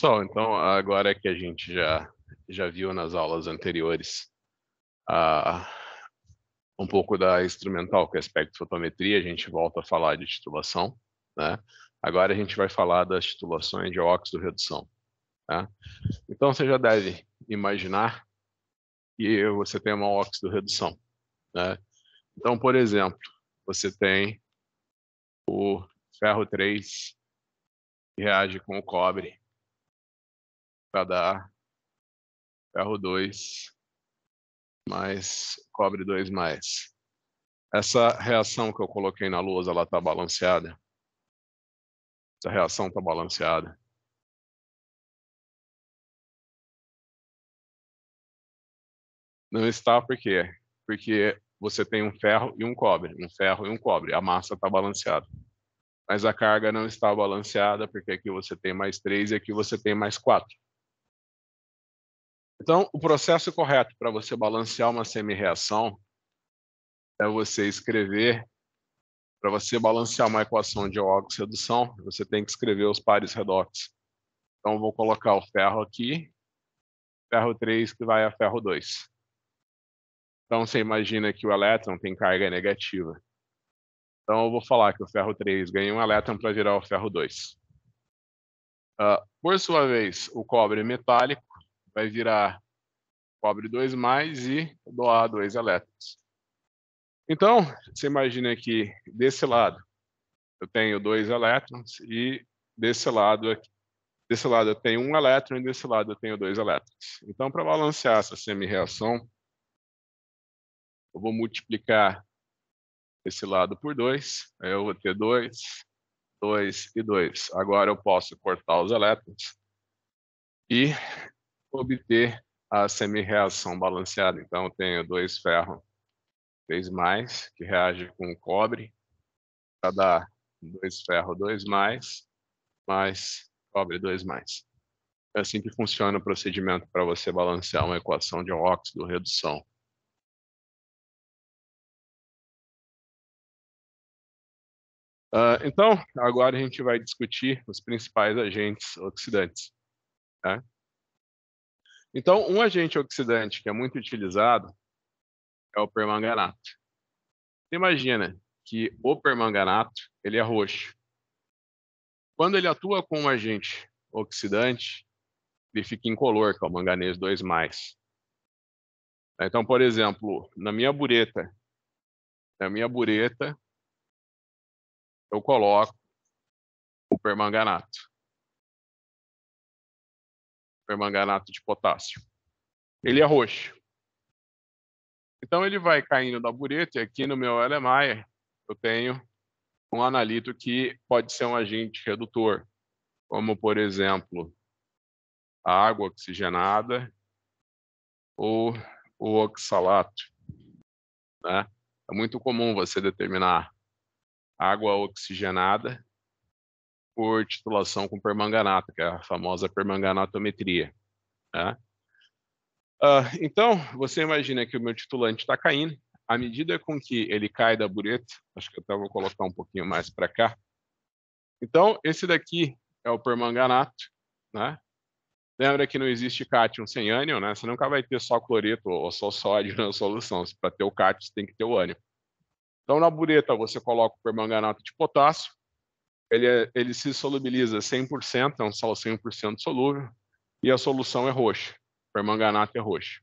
Pessoal, então agora que a gente já, já viu nas aulas anteriores uh, um pouco da instrumental, que é aspecto fotometria, a gente volta a falar de titulação. Né? Agora a gente vai falar das titulações de óxido redução. Tá? Então você já deve imaginar que você tem uma óxido redução. Né? Então, por exemplo, você tem o ferro 3 que reage com o cobre radar, ferro 2, mais cobre 2 mais. Essa reação que eu coloquei na lousa, ela está balanceada? Essa reação está balanceada? Não está por quê? Porque você tem um ferro e um cobre, um ferro e um cobre, a massa está balanceada. Mas a carga não está balanceada, porque aqui você tem mais 3 e aqui você tem mais 4. Então, o processo correto para você balancear uma semi-reação é você escrever, para você balancear uma equação de óxido-redução, você tem que escrever os pares redox. Então, vou colocar o ferro aqui, ferro 3 que vai a ferro 2. Então, você imagina que o elétron tem carga negativa. Então, eu vou falar que o ferro 3 ganha um elétron para virar o ferro 2. Uh, ah, por sua vez, o cobre metálico vai virar cobre 2 mais e doar dois elétrons. Então, você imagina aqui desse lado eu tenho dois elétrons e desse lado aqui, desse lado eu tenho um elétron e desse lado eu tenho dois elétrons. Então, para balancear essa semi-reação, eu vou multiplicar esse lado por 2, aí eu vou ter 2, 2 e 2. Agora eu posso cortar os elétrons e obter a semi-reação balanceada. Então, eu tenho dois ferro três mais, que reage com cobre, para dar 2 ferro dois mais, mais cobre dois mais. É assim que funciona o procedimento para você balancear uma equação de óxido redução. Uh, então, agora a gente vai discutir os principais agentes oxidantes. Né? Então, um agente oxidante que é muito utilizado é o permanganato. Você imagina que o permanganato ele é roxo. Quando ele atua com um agente oxidante, ele fica incolor, que é o manganês 2+. Então, por exemplo, na minha bureta, na minha bureta, eu coloco o permanganato permanganato de potássio. Ele é roxo. Então ele vai caindo da bureta e aqui no meu Erlenmeyer eu tenho um analito que pode ser um agente redutor, como por exemplo a água oxigenada ou o oxalato. Né? É muito comum você determinar água oxigenada por titulação com permanganato, que é a famosa permanganatometria. Né? Uh, então, você imagina que o meu titulante está caindo, à medida com que ele cai da bureta, acho que até vou colocar um pouquinho mais para cá. Então, esse daqui é o permanganato, né? Lembra que não existe cátion sem ânion, né? Você nunca vai ter só cloreto ou só sódio na solução. Para ter o cátion, você tem que ter o ânion. Então, na bureta, você coloca o permanganato de potássio, ele, é, ele se solubiliza 100%, é um sal 100% solúvel, e a solução é roxa, permanganato é roxo.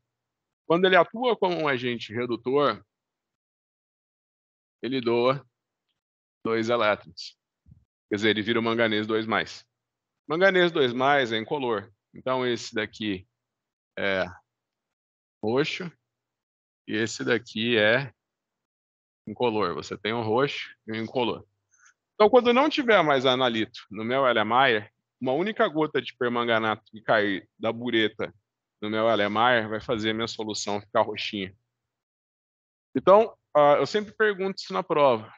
Quando ele atua como um agente redutor, ele doa dois elétrons. Quer dizer, ele vira o manganês 2+. Manganês 2+, é incolor. Então, esse daqui é roxo e esse daqui é incolor. Você tem um roxo e um incolor. Então, quando não tiver mais analito no meu Erlenmeyer, uma única gota de permanganato que cair da bureta no meu Erlenmeyer vai fazer a minha solução ficar roxinha. Então, uh, eu sempre pergunto isso na prova.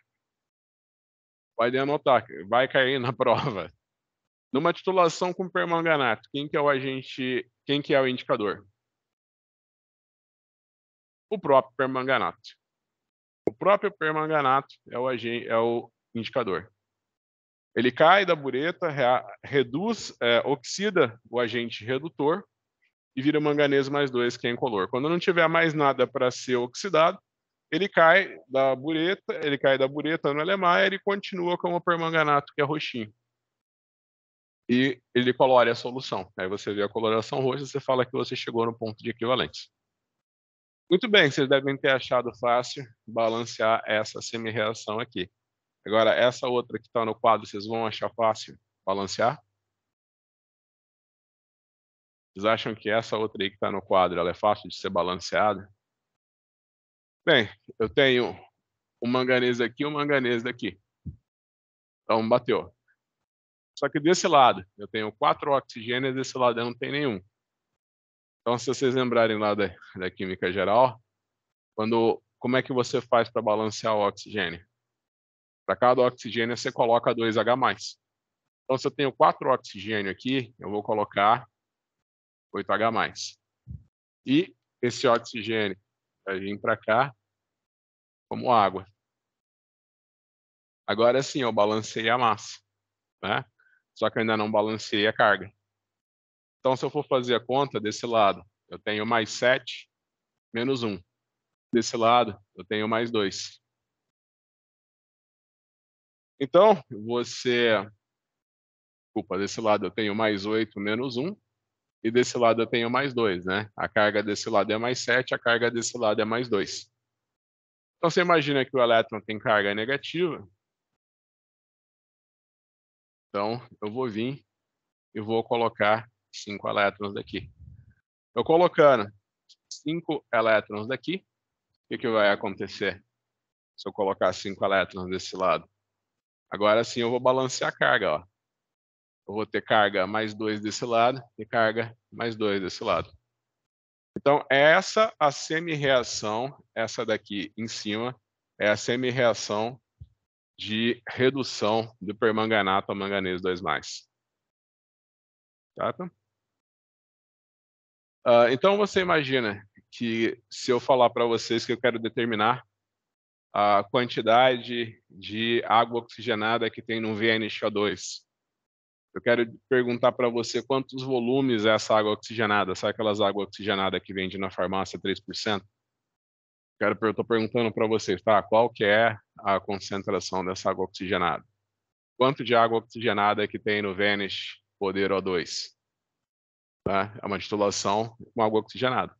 Pode anotar, vai cair na prova. Numa titulação com permanganato, quem que é o agente, quem que é o indicador? O próprio permanganato. O próprio permanganato é o, agente, é o indicador. Ele cai da bureta, reduz, é, oxida o agente redutor e vira manganês mais 2, que é incolor. Quando não tiver mais nada para ser oxidado, ele cai da bureta, ele cai da bureta no Alemanha e continua como permanganato, que é roxinho. E ele colore a solução. Aí você vê a coloração roxa, você fala que você chegou no ponto de equivalência. Muito bem, vocês devem ter achado fácil balancear essa semi-reação aqui. Agora, essa outra que está no quadro, vocês vão achar fácil balancear? Vocês acham que essa outra aí que está no quadro, ela é fácil de ser balanceada? Bem, eu tenho um manganês aqui e um manganês daqui. Então, bateu. Só que desse lado, eu tenho quatro oxigênios, desse lado eu não tem nenhum. Então, se vocês lembrarem lá da, da química geral, quando, como é que você faz para balancear o oxigênio? Para cada oxigênio, você coloca 2H+. Então, se eu tenho 4 oxigênio aqui, eu vou colocar 8H+. E esse oxigênio vai vir para cá como água. Agora sim, eu balancei a massa, né? Só que eu ainda não balancei a carga. Então, se eu for fazer a conta desse lado, eu tenho mais 7, menos 1. Desse lado, eu tenho mais 2. Então, você. Desculpa, desse lado eu tenho mais 8 menos 1, e desse lado eu tenho mais 2, né? A carga desse lado é mais 7, a carga desse lado é mais 2. Então, você imagina que o elétron tem carga negativa. Então, eu vou vir e vou colocar 5 elétrons daqui. Eu colocando 5 elétrons daqui, o que, que vai acontecer se eu colocar 5 elétrons desse lado? Agora sim eu vou balancear a carga, ó. Eu vou ter carga mais 2 desse lado e carga mais 2 desse lado. Então, essa a semi-reação, essa daqui em cima, é a semi-reação de redução do permanganato a manganês 2+. Certo? tá? Uh, então, você imagina que se eu falar para vocês que eu quero determinar a quantidade de água oxigenada que tem no VNH2. Eu quero perguntar para você quantos volumes é essa água oxigenada, sabe aquelas águas oxigenadas que vende na farmácia 3%? Quero, eu estou perguntando para vocês, tá? Qual que é a concentração dessa água oxigenada? Quanto de água oxigenada que tem no Vanish Poder O2? Tá? É uma destilação com água oxigenada.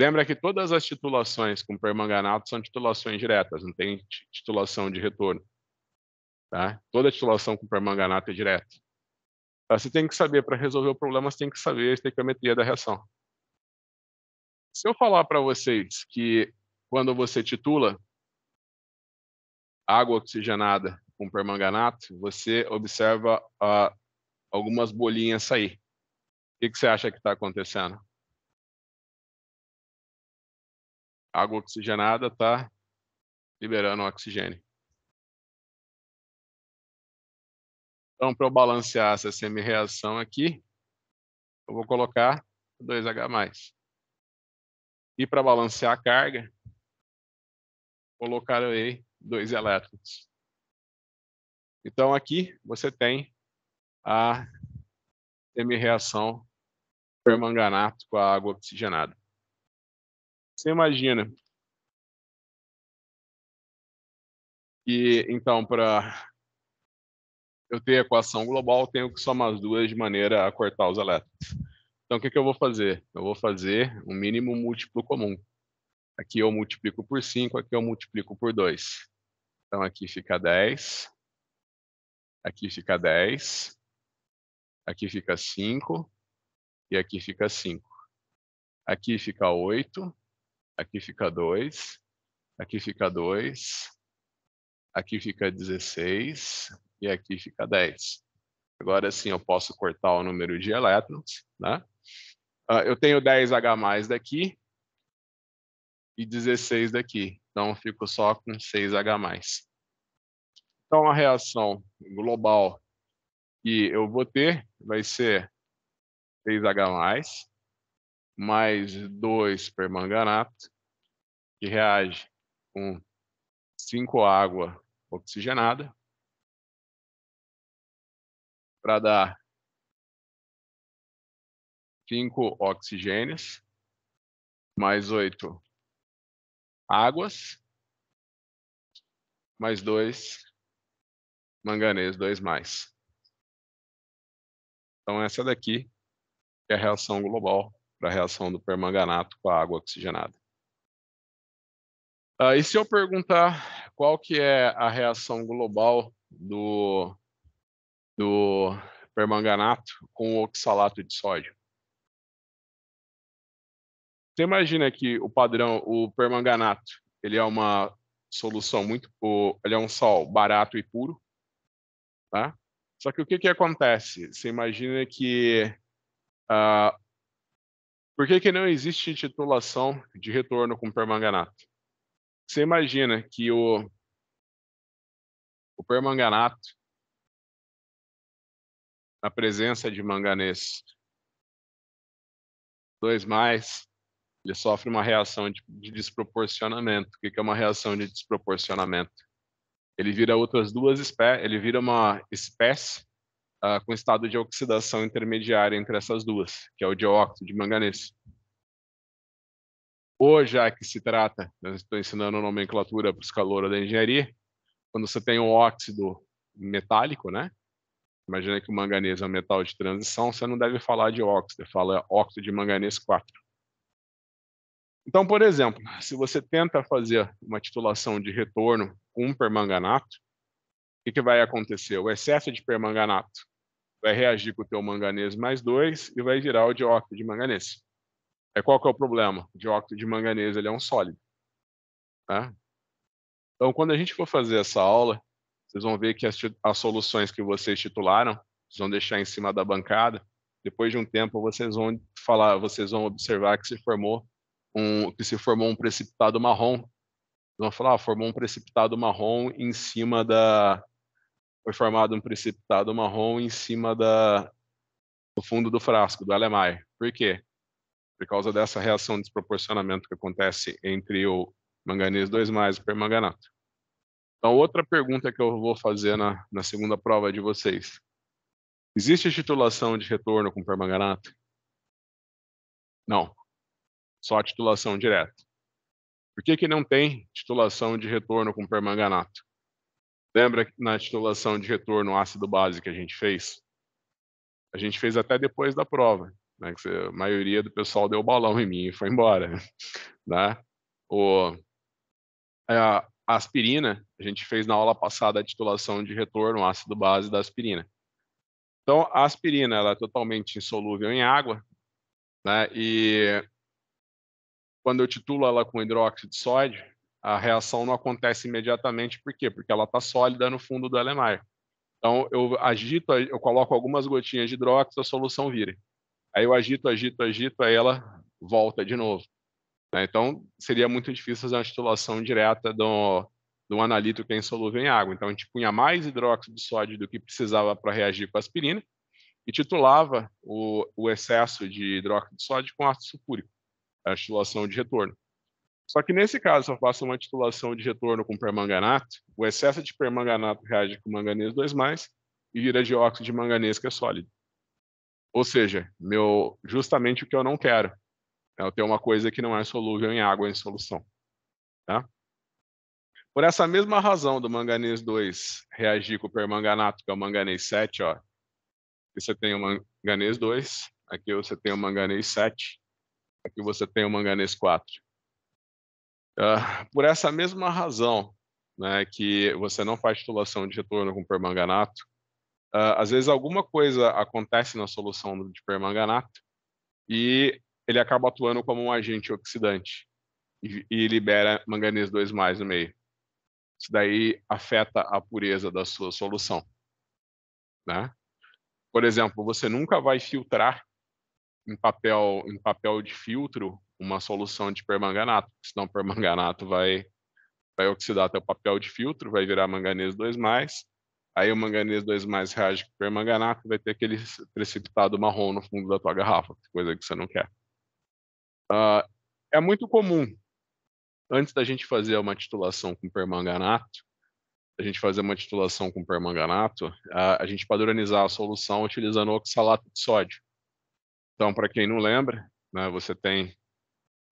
Lembra que todas as titulações com permanganato são titulações diretas, não tem titulação de retorno. Tá? Toda titulação com permanganato é direta. Você tem que saber, para resolver o problema, você tem que saber a estequiometria da reação. Se eu falar para vocês que quando você titula água oxigenada com permanganato, você observa ah, algumas bolinhas sair. O que, que você acha que está acontecendo? água oxigenada está liberando oxigênio. Então, para eu balancear essa semi-reação aqui, eu vou colocar 2H+. E para balancear a carga, colocarei dois elétrons. Então, aqui você tem a semi-reação permanganato com a água oxigenada. Você imagina. E então, para eu ter equação global, tenho que somar as duas de maneira a cortar os elétrons. Então, o que, que eu vou fazer? Eu vou fazer um mínimo múltiplo comum. Aqui eu multiplico por 5, aqui eu multiplico por 2. Então, aqui fica 10, aqui fica 10, aqui fica 5 e aqui fica 5. Aqui fica 8, Aqui fica 2, aqui fica 2, aqui fica 16 e aqui fica 10. Agora sim eu posso cortar o número de elétrons, né? Ah, eu tenho 10H daqui e 16 daqui, então eu fico só com 6H+. Então a reação global que eu vou ter vai ser 6H+, mais 2 permanganato, que reage com 5 água oxigenada, para dar 5 oxigênios, mais 8 águas, mais 2 manganês, 2 mais. Então, essa daqui é a reação global para a reação do permanganato com a água oxigenada. Ah, e se eu perguntar qual que é a reação global do, do permanganato com o oxalato de sódio? Você imagina que o padrão, o permanganato, ele é uma solução muito, ele é um sal barato e puro, tá? Só que o que, que acontece? Você imagina que ah, por que, que não existe titulação de retorno com permanganato? Você imagina que o, o permanganato, na presença de manganês 2, ele sofre uma reação de, de desproporcionamento. O que, que é uma reação de desproporcionamento? Ele vira outras duas espécies, ele vira uma espécie uh, com estado de oxidação intermediária entre essas duas, que é o dióxido de manganês. Ou já é que se trata, né, estou ensinando nomenclatura para os calouros da engenharia, quando você tem um óxido metálico, né? Imagina que o manganês é um metal de transição, você não deve falar de óxido, fala é óxido de manganês 4. Então, por exemplo, se você tenta fazer uma titulação de retorno com um permanganato, que, que vai acontecer? O excesso de permanganato vai reagir com o teu manganês mais 2 e vai virar o dióxido de manganês. É qual que é o problema? O dióxido de manganês ele é um sólido. Tá? Então, quando a gente for fazer essa aula, vocês vão ver que as, as soluções que vocês titularam, vocês vão deixar em cima da bancada. Depois de um tempo, vocês vão falar, vocês vão observar que se formou um, que se formou um precipitado marrom vão falar, ah, formou um precipitado marrom em cima da. Foi formado um precipitado marrom em cima da, do fundo do frasco, do LMI. Por quê? Por causa dessa reação de desproporcionamento que acontece entre o manganês 2 e o permanganato. Então, outra pergunta que eu vou fazer na, na segunda prova de vocês. Existe titulação de retorno com permanganato? Não. Só a titulação direta. Por que, que não tem titulação de retorno com permanganato? Lembra na titulação de retorno ácido base que a gente fez? A gente fez até depois da prova, né? Que a maioria do pessoal deu balão em mim e foi embora, né? O, é, a aspirina, a gente fez na aula passada a titulação de retorno ácido base da aspirina. Então, a aspirina ela é totalmente insolúvel em água, né? E quando eu titulo ela com hidróxido de sódio, a reação não acontece imediatamente, por quê? Porque ela está sólida no fundo do LMI. Então, eu agito, eu coloco algumas gotinhas de hidróxido, a solução vira. Aí eu agito, agito, agito, aí ela volta de novo. Né? Então, seria muito difícil fazer uma titulação direta do, do analito que é insolúvel em água. Então, a gente punha mais hidróxido de sódio do que precisava para reagir com a aspirina e titulava o, o excesso de hidróxido de sódio com ácido sulfúrico a titulação de retorno. Só que nesse caso, eu faço uma titulação de retorno com permanganato, o excesso de permanganato reage com manganês 2+, e vira dióxido de manganês que é sólido. Ou seja, meu justamente o que eu não quero. É eu ter uma coisa que não é solúvel em água em solução. Tá? Por essa mesma razão do manganês 2 reagir com o permanganato, que é o manganês 7, ó, aqui você tem o manganês 2, aqui você tem o manganês 7, Aqui é você tem o manganês 4. Uh, ah, por essa mesma razão né, que você não faz titulação de retorno com permanganato, uh, às vezes alguma coisa acontece na solução de permanganato e ele acaba atuando como um agente oxidante e, e libera manganês 2 no meio. Isso daí afeta a pureza da sua solução. Né? Por exemplo, você nunca vai filtrar em papel, em papel de filtro uma solução de permanganato, senão o permanganato vai, vai oxidar até o papel de filtro, vai virar manganês 2+, aí o manganês 2+, reage com o permanganato vai ter aquele precipitado marrom no fundo da tua garrafa, coisa que você não quer. Uh, é muito comum, antes da gente fazer uma titulação com permanganato, a gente fazer uma titulação com permanganato, a gente padronizar a solução utilizando oxalato de sódio. Então, para quem não lembra, né, você tem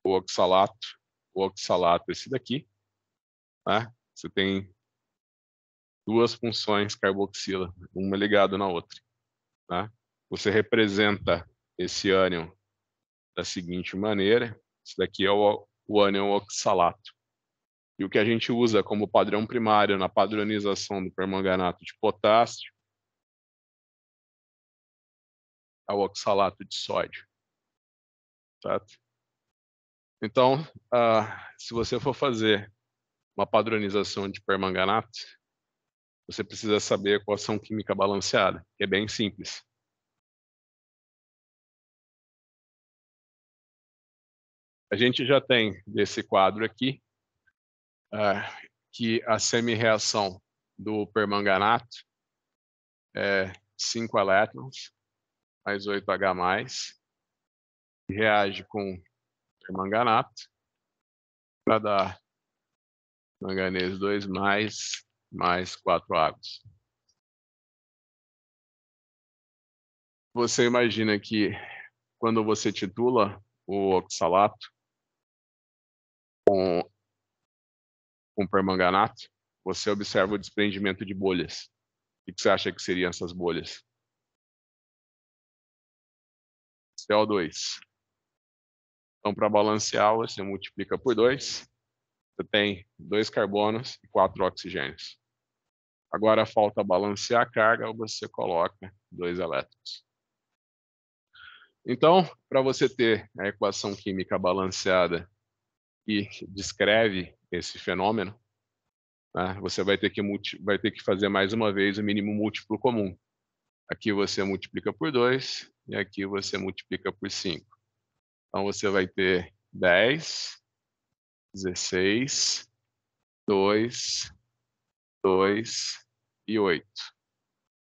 o oxalato, o oxalato esse daqui, né? Você tem duas funções carboxila, uma ligada na outra, né? Você representa esse ânion da seguinte maneira, esse daqui é o, o ânion oxalato. E o que a gente usa como padrão primário na padronização do permanganato de potássio ao oxalato de sódio. Certo? Então, uh, se você for fazer uma padronização de permanganato, você precisa saber a equação química balanceada, que é bem simples. A gente já tem desse quadro aqui uh, que a semi-reação do permanganato é 5 elétrons mais 8H+, que reage com permanganato para dar manganês 2+, mais, mais 4 águas. Você imagina que quando você titula o oxalato com, com permanganato, você observa o desprendimento de bolhas. O que você acha que seriam essas bolhas? CO2. Então, para balanceá você multiplica por 2. Você tem dois carbonos e quatro oxigênios. Agora falta balancear a carga, você coloca dois elétrons. Então, para você ter a equação química balanceada que descreve esse fenômeno, né, você vai ter, que vai ter que fazer mais uma vez o mínimo múltiplo comum. Aqui você multiplica por 2 e aqui você multiplica por 5. Então você vai ter 10, 16, 2, 2 e 8.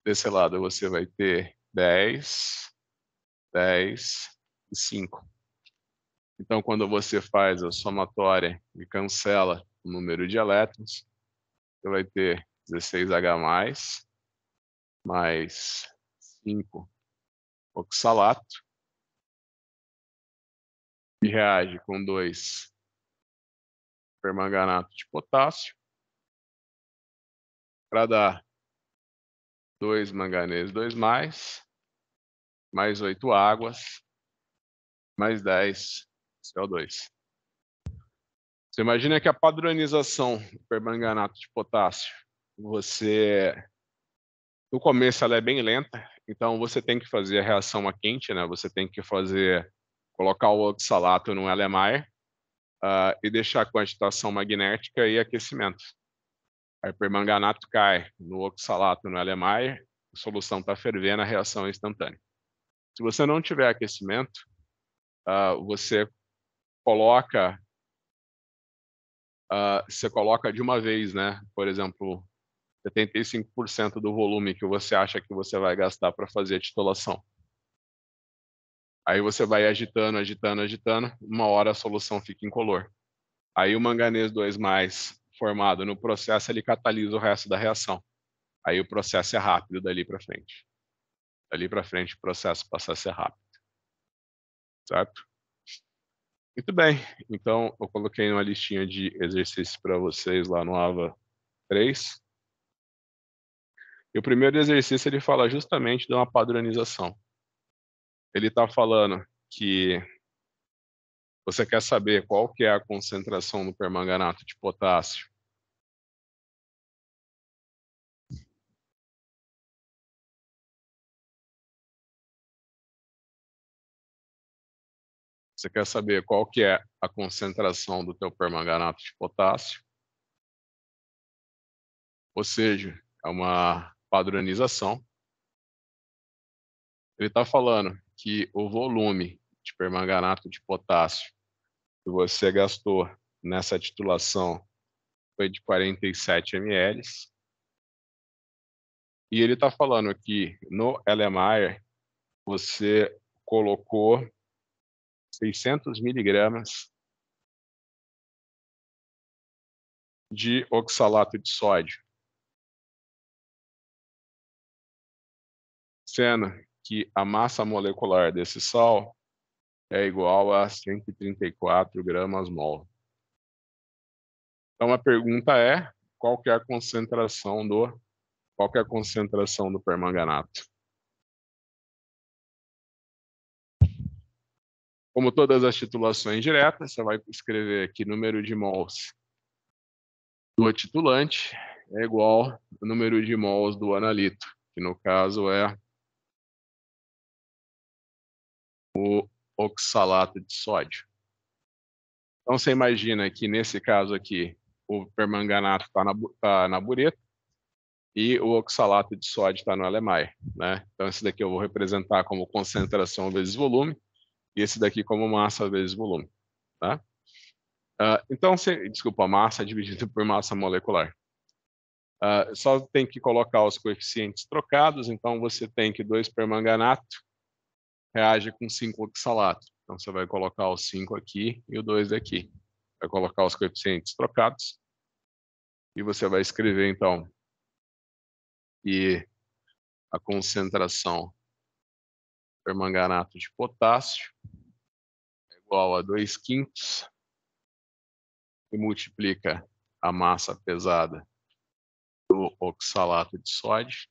Desse lado você vai ter 10, 10 e 5. Então, quando você faz a somatória e cancela o número de elétrons, você vai ter 16H+, mais 5 oxalato, que reage com 2 permanganato de potássio, para dar 2 manganês 2+, mais, mais 8 águas, mais 10 CO2. Você imagina que a padronização do permanganato de potássio, você no começo ela é bem lenta, então você tem que fazer a reação a quente, né? Você tem que fazer colocar o oxalato no LMI uh, ah, e deixar com agitação magnética e aquecimento. Aí permanganato cai no oxalato no LMI, a solução está fervendo, a reação é instantânea. Se você não tiver aquecimento, uh, você coloca uh, você coloca de uma vez, né? Por exemplo, 75% do volume que você acha que você vai gastar para fazer a titulação. Aí você vai agitando, agitando, agitando, uma hora a solução fica incolor. Aí o manganês 2 formado no processo, ele catalisa o resto da reação. Aí o processo é rápido dali para frente. Dali para frente o processo passa a ser rápido. Certo? Muito bem. Então, eu coloquei uma listinha de exercícios para vocês lá no AVA 3. E o primeiro exercício ele fala justamente de uma padronização. Ele está falando que você quer saber qual que é a concentração do permanganato de potássio Você quer saber qual que é a concentração do teu permanganato de potássio? Ou seja, é uma padronização, ele está falando que o volume de permanganato de potássio que você gastou nessa titulação foi de 47 ml. E ele está falando que no Elemayer você colocou 600 miligramas de oxalato de sódio. que a massa molecular desse sal é igual a 134 gramas mol. Então a pergunta é, qual é a concentração do qual é a concentração do permanganato? Como todas as titulações diretas, você vai escrever aqui número de mols do titulante é igual ao número de mols do analito, que no caso é o oxalato de sódio. Então você imagina que nesse caso aqui o permanganato está na, tá na bureta e o oxalato de sódio está no LMI. Né? Então esse daqui eu vou representar como concentração vezes volume e esse daqui como massa vezes volume. Tá? Uh, então, se, desculpa, massa é dividido por massa molecular. Uh, só tem que colocar os coeficientes trocados, então você tem que 2 permanganato reage com 5-oxalato. Então, você vai colocar o 5 aqui e o 2 aqui. Vai colocar os coeficientes trocados. E você vai escrever, então, que a concentração de permanganato de potássio é igual a 2 quintos e multiplica a massa pesada do oxalato de sódio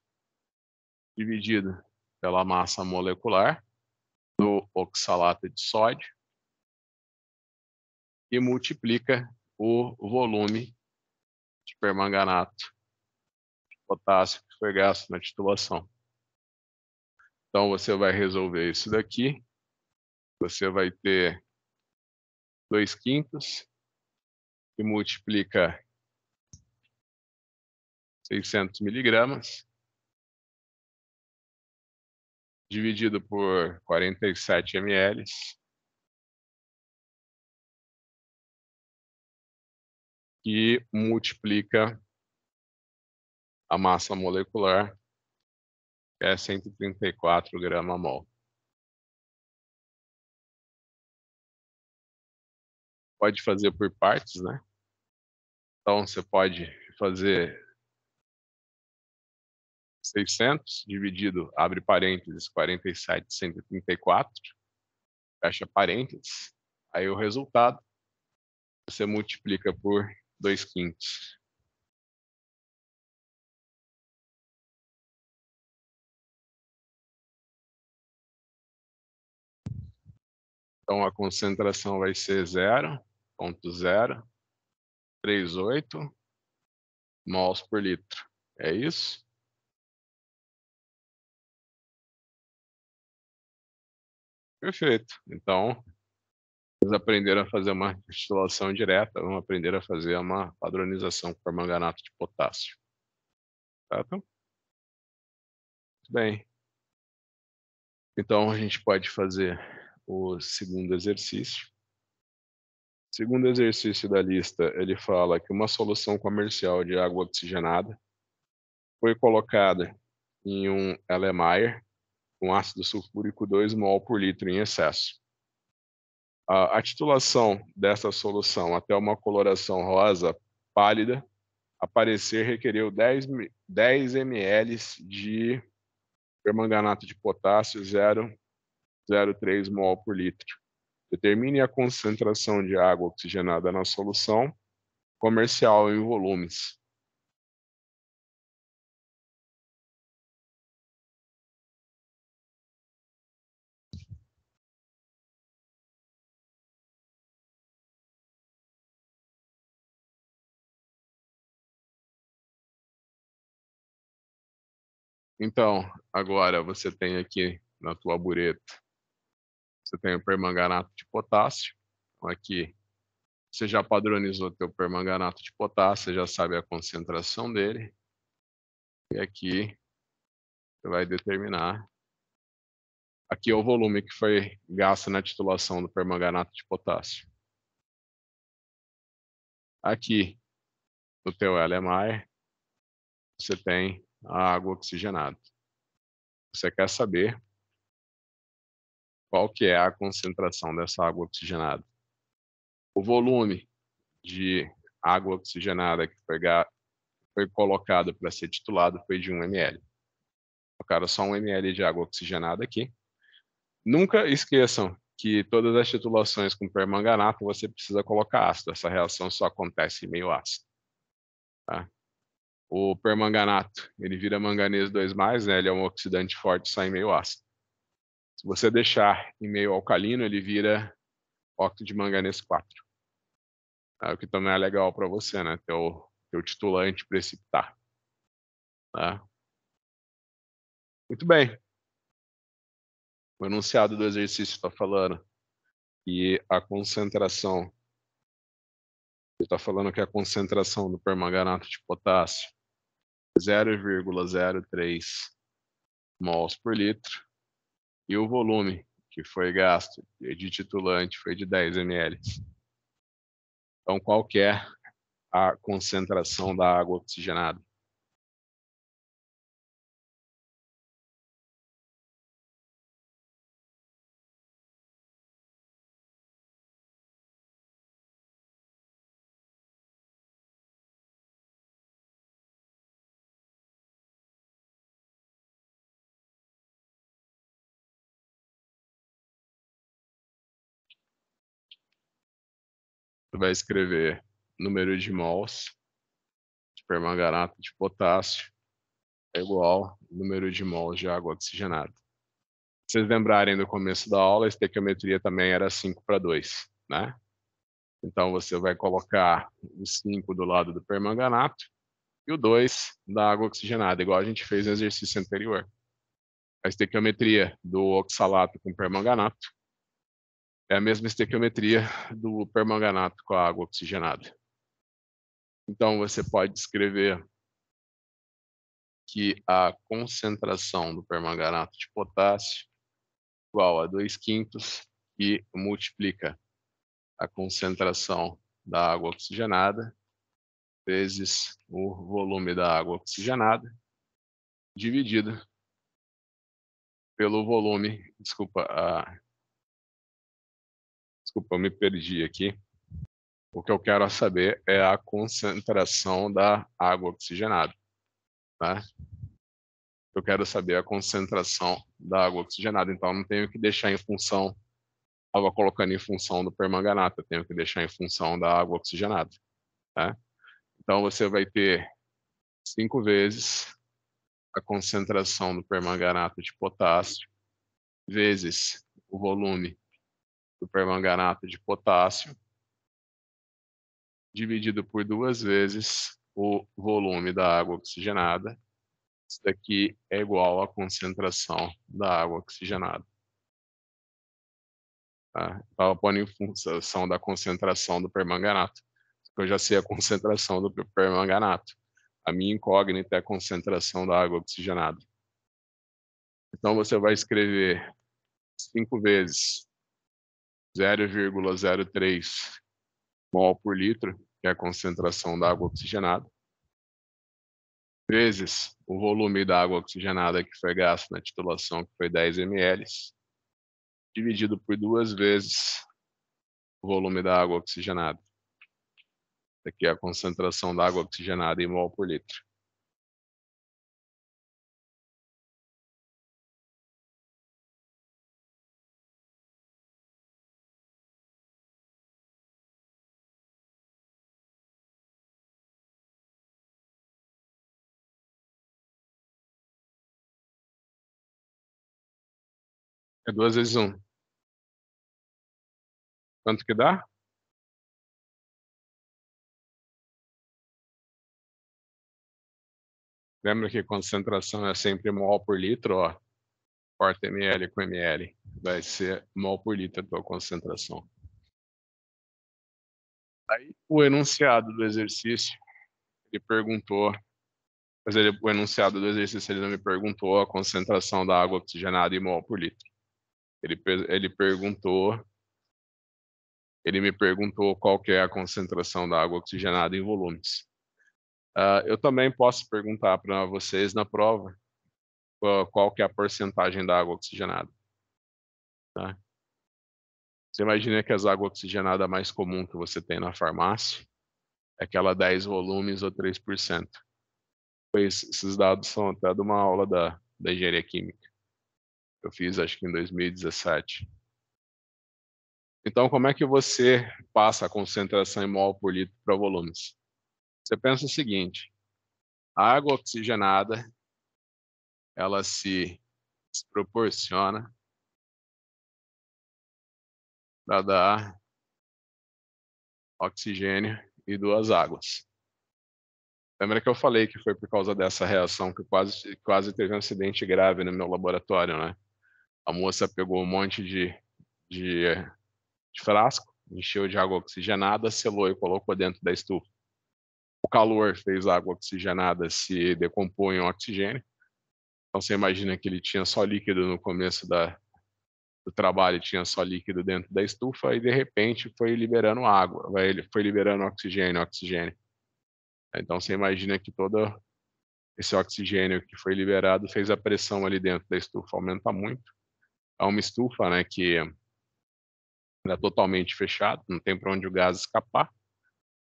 dividido pela massa molecular do oxalato de sódio e multiplica o volume de permanganato de potássio que foi gasto na titulação. Então, você vai resolver isso daqui. Você vai ter 2 quintos que multiplica 600 miligramas dividido por 47 ml. E multiplica a massa molecular, que é 134 grama mol. Pode fazer por partes, né? Então, você pode fazer 600 dividido, abre parênteses, 47, 134, fecha parênteses. Aí o resultado você multiplica por 2 quintos. Então a concentração vai ser 0,038 mols por litro. É isso? Perfeito. Então, eles aprenderam a fazer uma destilação direta, vão aprender a fazer uma padronização com permanganato de potássio. Certo? Muito bem. Então, a gente pode fazer o segundo exercício. O segundo exercício da lista, ele fala que uma solução comercial de água oxigenada foi colocada em um Erlenmeyer com ácido sulfúrico 2 mol por litro em excesso. A, titulação dessa solução até uma coloração rosa pálida aparecer requereu 10, 10 ml de permanganato de potássio 0,03 mol por litro. Determine a concentração de água oxigenada na solução comercial em volumes. Então, agora você tem aqui na tua bureta, você tem o permanganato de potássio. aqui você já padronizou teu permanganato de potássio, já sabe a concentração dele. E aqui você vai determinar aqui é o volume que foi gasto na titulação do permanganato de potássio. Aqui no teu LMI, você tem a água oxigenada. Você quer saber qual que é a concentração dessa água oxigenada. O volume de água oxigenada que foi, foi colocado para ser titulado foi de 1 ml. Colocaram só 1 ml de água oxigenada aqui. Nunca esqueçam que todas as titulações com permanganato você precisa colocar ácido. Essa reação só acontece em meio ácido. Tá? o permanganato, ele vira manganês 2+, né? Ele é um oxidante forte, sai em meio ácido. Se você deixar em meio alcalino, ele vira óxido de manganês 4. É o que também é legal para você, né? Teu, teu titulante precipitar. Tá? Muito bem. O enunciado do exercício está falando que a concentração ele está falando que a concentração do permanganato de potássio 0,03 mols por litro, e o volume que foi gasto de titulante foi de 10 ml. Então, qual é a concentração da água oxigenada? tu vai escrever número de mols de permanganato de potássio é igual ao número de mols de água oxigenada. Se vocês lembrarem do começo da aula, a estequiometria também era 5 para 2, né? Então, você vai colocar o 5 do lado do permanganato e o 2 da água oxigenada, igual a gente fez no exercício anterior. A estequiometria do oxalato com permanganato é a mesma estequiometria do permanganato com a água oxigenada. Então, você pode escrever que a concentração do permanganato de potássio é igual a 2 quintos e multiplica a concentração da água oxigenada vezes o volume da água oxigenada dividido pelo volume, desculpa, a desculpa, eu me perdi aqui. O que eu quero saber é a concentração da água oxigenada. Tá? Eu quero saber a concentração da água oxigenada. Então, eu não tenho que deixar em função, estava colocando em função do permanganato, eu tenho que deixar em função da água oxigenada. Tá? Então, você vai ter cinco vezes a concentração do permanganato de potássio vezes o volume do permanganato de potássio, dividido por duas vezes o volume da água oxigenada. Isso daqui é igual à concentração da água oxigenada. Tá? Estava pondo em função da concentração do permanganato. Eu já sei a concentração do permanganato. A minha incógnita é a concentração da água oxigenada. Então, você vai escrever cinco vezes 0,03 mol por litro, que é a concentração da água oxigenada, vezes o volume da água oxigenada que foi gasto na titulação, que foi 10 ml, dividido por duas vezes o volume da água oxigenada. Aqui é a concentração da água oxigenada em mol por litro. É 2 vezes 1. Um. Quanto que dá? Lembra que concentração é sempre mol por litro, ó. Quarto ml com ml. Vai ser mol por litro a tua concentração. Aí, o enunciado do exercício, ele perguntou, mas ele, o enunciado do exercício, ele não me perguntou a concentração da água oxigenada em mol por litro. Ele, ele perguntou, ele me perguntou qual que é a concentração da água oxigenada em volumes. Uh, eu também posso perguntar para vocês na prova uh, qual que é a porcentagem da água oxigenada. Tá? Você imagina que as águas oxigenadas mais comum que você tem na farmácia é aquela 10 volumes ou 3%. Pois esses dados são até de uma aula da, da engenharia química. Eu fiz acho que em 2017. Então, como é que você passa a concentração em mol por litro para volumes? Você pensa o seguinte: a água oxigenada ela se desproporciona para dar oxigênio e duas águas. Lembra que eu falei que foi por causa dessa reação que quase, quase teve um acidente grave no meu laboratório, né? A moça pegou um monte de, de, de frasco, encheu de água oxigenada, selou e colocou dentro da estufa. O calor fez a água oxigenada se decompor em oxigênio. Então você imagina que ele tinha só líquido no começo da, do trabalho, tinha só líquido dentro da estufa e de repente foi liberando água, Ele foi liberando oxigênio, oxigênio. Então você imagina que todo esse oxigênio que foi liberado fez a pressão ali dentro da estufa aumentar muito é uma estufa, né, que é totalmente fechada, não tem para onde o gás escapar.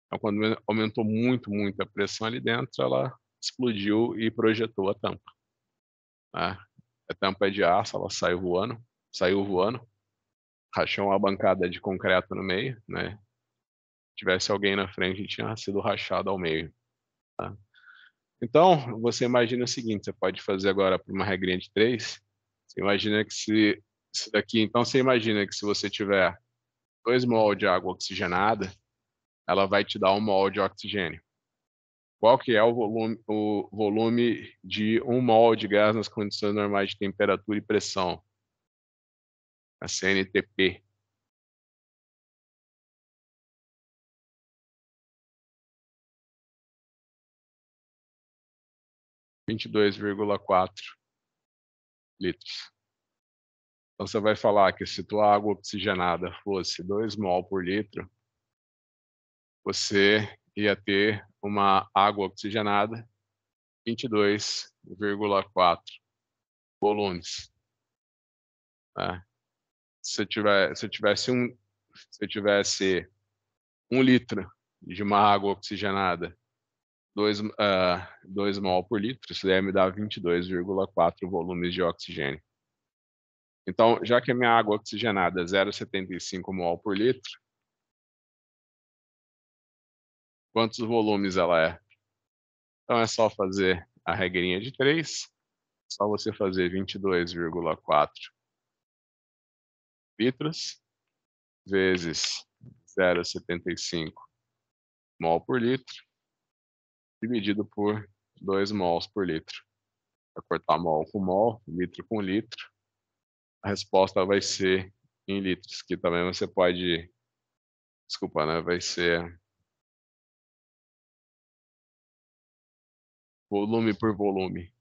Então, quando aumentou muito, muito a pressão ali dentro, ela explodiu e projetou a tampa. Né? A tampa é de aço, ela saiu voando, saiu voando, rachou uma bancada de concreto no meio, né? Se tivesse alguém na frente, tinha sido rachado ao meio. Tá? Então, você imagina o seguinte: você pode fazer agora para uma regrinha de três, Imagina que se daqui, então você imagina que se você tiver dois mols de água oxigenada, ela vai te dar um mol de oxigênio. Qual que é o volume, o volume de um mol de gás nas condições normais de temperatura e pressão? A CNTP. Vinte e dois vírgula quatro litros. Então, você vai falar que se tua água oxigenada fosse 2 mol por litro, você ia ter uma água oxigenada 22,4 volumes. Né? Se, tiver, se tivesse um, se tivesse um litro de uma água oxigenada 2, uh, 2 mol por litro, isso deve me dar 22,4 volumes de oxigênio. Então, já que a minha água oxigenada é 0,75 mol por litro, quantos volumes ela é? Então, é só fazer a regrinha de 3, só você fazer 22,4 litros vezes 0,75 mol por litro, dividido por 2 mols por litro. Vai cortar mol com mol, litro com litro. A resposta vai ser em litros, que também você pode. Desculpa, né? Vai ser. Volume por volume.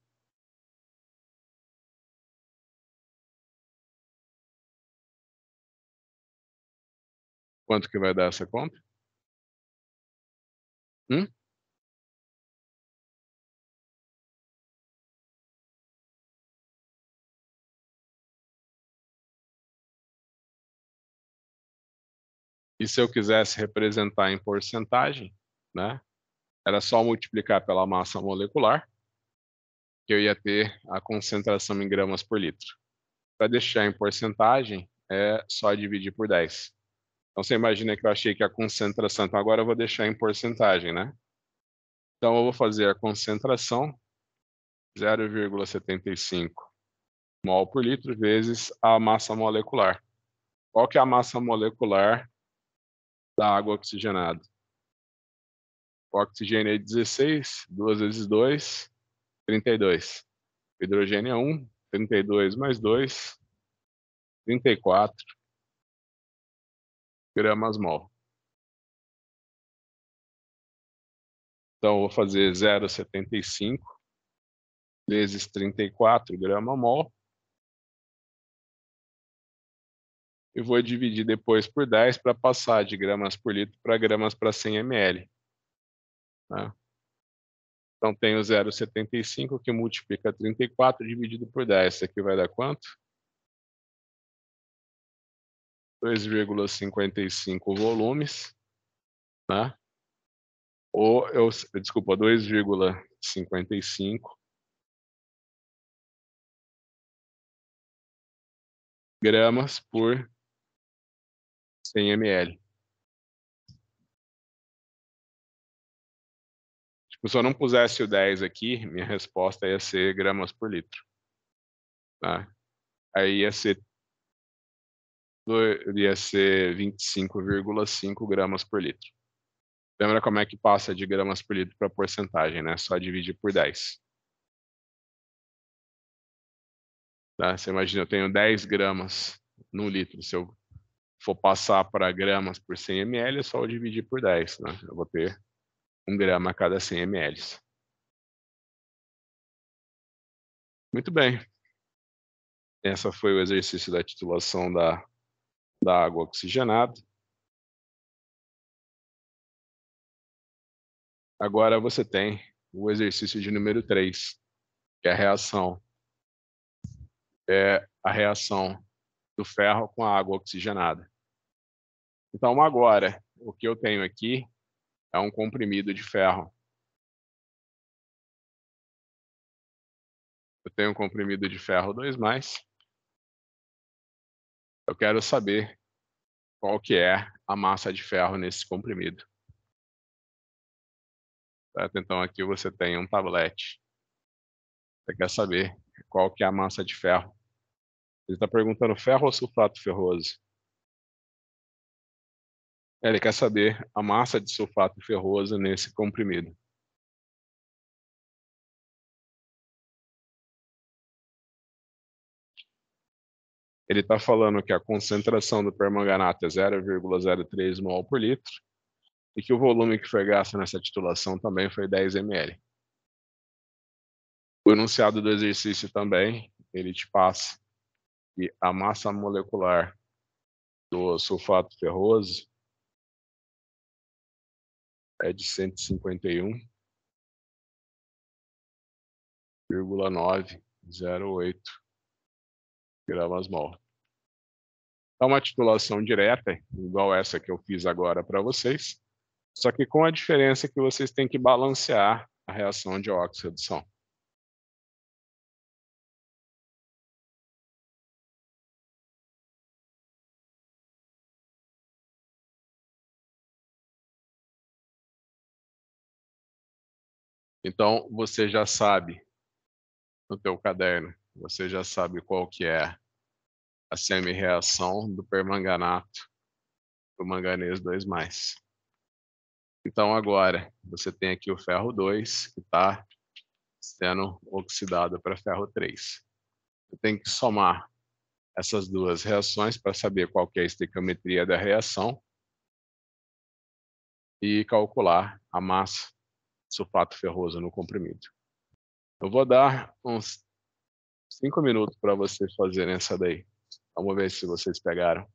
Quanto que vai dar essa conta? Hum? E se eu quisesse representar em porcentagem, né, era só multiplicar pela massa molecular, que eu ia ter a concentração em gramas por litro. Para deixar em porcentagem, é só dividir por 10. Então, você imagina que eu achei que a concentração... Então, agora eu vou deixar em porcentagem, né? Então, eu vou fazer a concentração 0,75 mol por litro vezes a massa molecular. Qual que é a massa molecular da água oxigenada. O oxigênio é 16, 2 vezes 2, 32. O hidrogênio é 1, 32 mais 2, 34 gramas mol. Então, eu vou fazer 0,75 vezes 34 gramas mol e vou dividir depois por 10 para passar de gramas por litro para gramas para 100 ml. Tá? Então, tenho 0,75 que multiplica 34 dividido por 10. Isso aqui vai dar quanto? 2,55 volumes. Né? Ou, eu, desculpa, 2,55 gramas por 100 ml. Tipo, se eu não pusesse o 10 aqui, minha resposta ia ser gramas por litro. Tá? Aí ia ser, ia ser 25,5 gramas por litro. Lembra como é que passa de gramas por litro para porcentagem, né? Só dividir por 10. Tá? Você imagina, eu tenho 10 gramas no litro. Se eu for passar para gramas por 100 ml, é só dividir por 10, né? Eu vou ter 1 grama a cada 100 ml. Muito bem. Essa foi o exercício da titulação da, da água oxigenada. Agora você tem o exercício de número 3, que é a reação. É a reação do ferro com a água oxigenada. Então, agora, o que eu tenho aqui é um comprimido de ferro. Eu tenho um comprimido de ferro 2+. Eu quero saber qual que é a massa de ferro nesse comprimido. Certo? Então, aqui você tem um tablete. Você quer saber qual que é a massa de ferro ele está perguntando ferro ou sulfato ferroso? Ele quer saber a massa de sulfato ferroso nesse comprimido. Ele está falando que a concentração do permanganato é 0,03 mol por litro e que o volume que foi gasto nessa titulação também foi 10 ml. O enunciado do exercício também, ele te passa que a massa molecular do sulfato ferroso é de 151,908 gramas mol. É uma titulação direta, igual essa que eu fiz agora para vocês, só que com a diferença que vocês têm que balancear a reação de oxidação. Então, você já sabe no teu caderno, você já sabe qual que é a semi-reação do permanganato do manganês 2+. Então, agora, você tem aqui o ferro 2, que está sendo oxidado para ferro 3. Você tem que somar essas duas reações para saber qual é a estequiometria da reação e calcular a massa sulfato ferroso no comprimido. Eu vou dar uns cinco minutos para vocês fazerem essa daí. Vamos ver se vocês pegaram.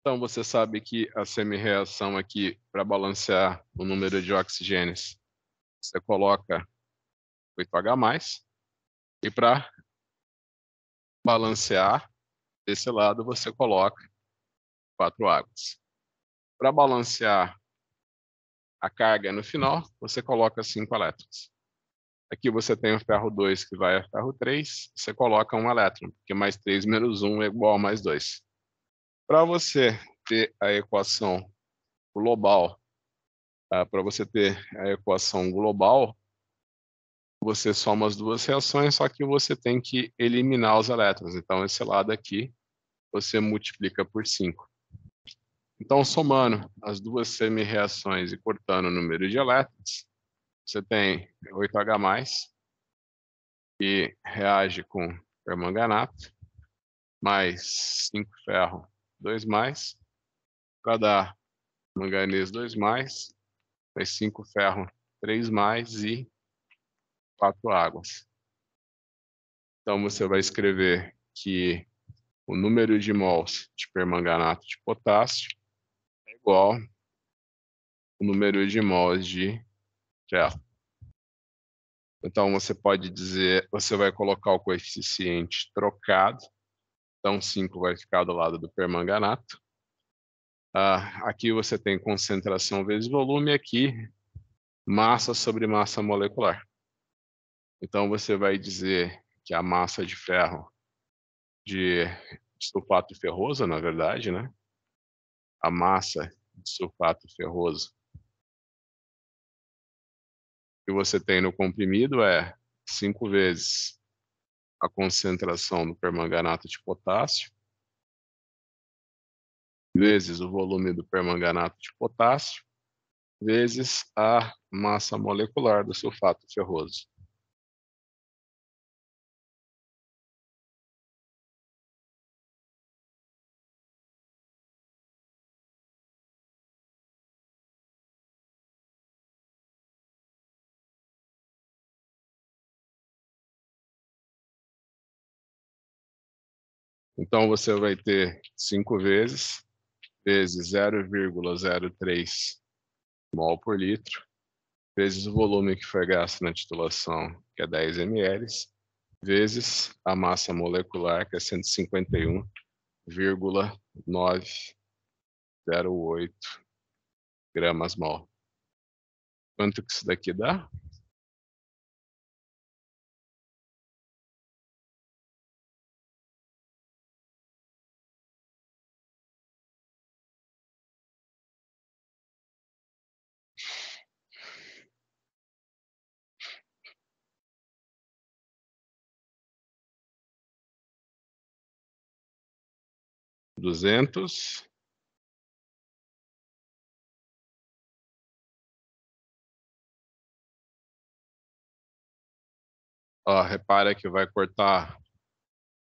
Então, você sabe que a semi-reação aqui, para balancear o número de oxigênios, você coloca 8H+, e para balancear desse lado, você coloca quatro águas. Para balancear a carga no final, você coloca cinco elétrons. Aqui você tem o ferro 2 que vai a ferro 3, você coloca um elétron, porque mais 3 menos 1 é igual a mais 2. Para você ter a equação global, tá? para você ter a equação global, você soma as duas reações, só que você tem que eliminar os elétrons. Então, esse lado aqui, você multiplica por 5. Então, somando as duas semi-reações e cortando o número de elétrons, você tem 8H+, que reage com permanganato, mais 5 ferro, 2 mais, para dar manganês 2 mais, mais 5 ferro, 3 mais e 4 águas. Então você vai escrever que o número de mols de permanganato de potássio é igual ao número de mols de já. É. Então você pode dizer, você vai colocar o coeficiente trocado, então 5 vai ficar do lado do permanganato. Ah, aqui você tem concentração vezes volume, aqui massa sobre massa molecular. Então você vai dizer que a massa de ferro de sulfato ferroso, na verdade, né? A massa de sulfato ferroso que você tem no comprimido é cinco vezes a concentração do permanganato de potássio, vezes o volume do permanganato de potássio, vezes a massa molecular do sulfato ferroso. Então, você vai ter 5 vezes, vezes 0,03 mol por litro, vezes o volume que foi gasto na titulação, que é 10 ml, vezes a massa molecular, que é 151,908 gramas mol. Quanto que isso daqui dá? 200. Ó, repara que vai cortar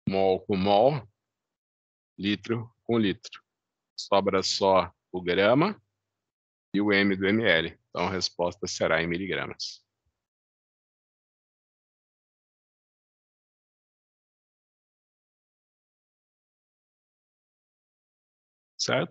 mol com mol, litro com litro. Sobra só o grama e o M do ml. Então, a resposta será em miligramas. set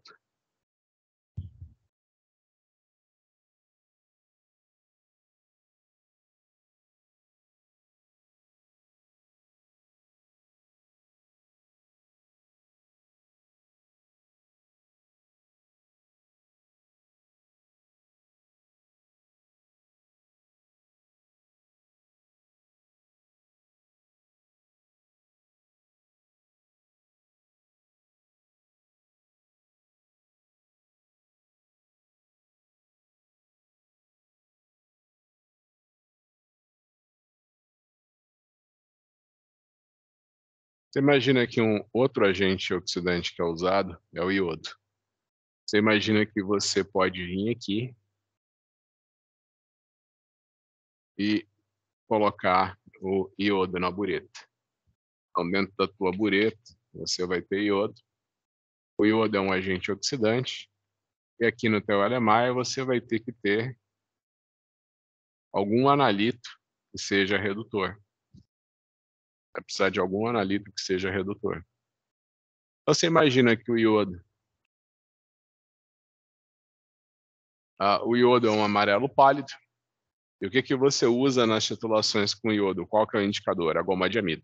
Você imagina que um outro agente oxidante que é usado é o iodo. Você imagina que você pode vir aqui e colocar o iodo na bureta. Então, dentro da tua bureta, você vai ter iodo. O iodo é um agente oxidante. E aqui no teu Alemaia, você vai ter que ter algum analito que seja redutor vai precisar de algum analítico que seja redutor. Então, você imagina que o iodo. Ah, o iodo é um amarelo pálido. E o que, que você usa nas titulações com iodo? Qual que é o indicador? A goma de amido.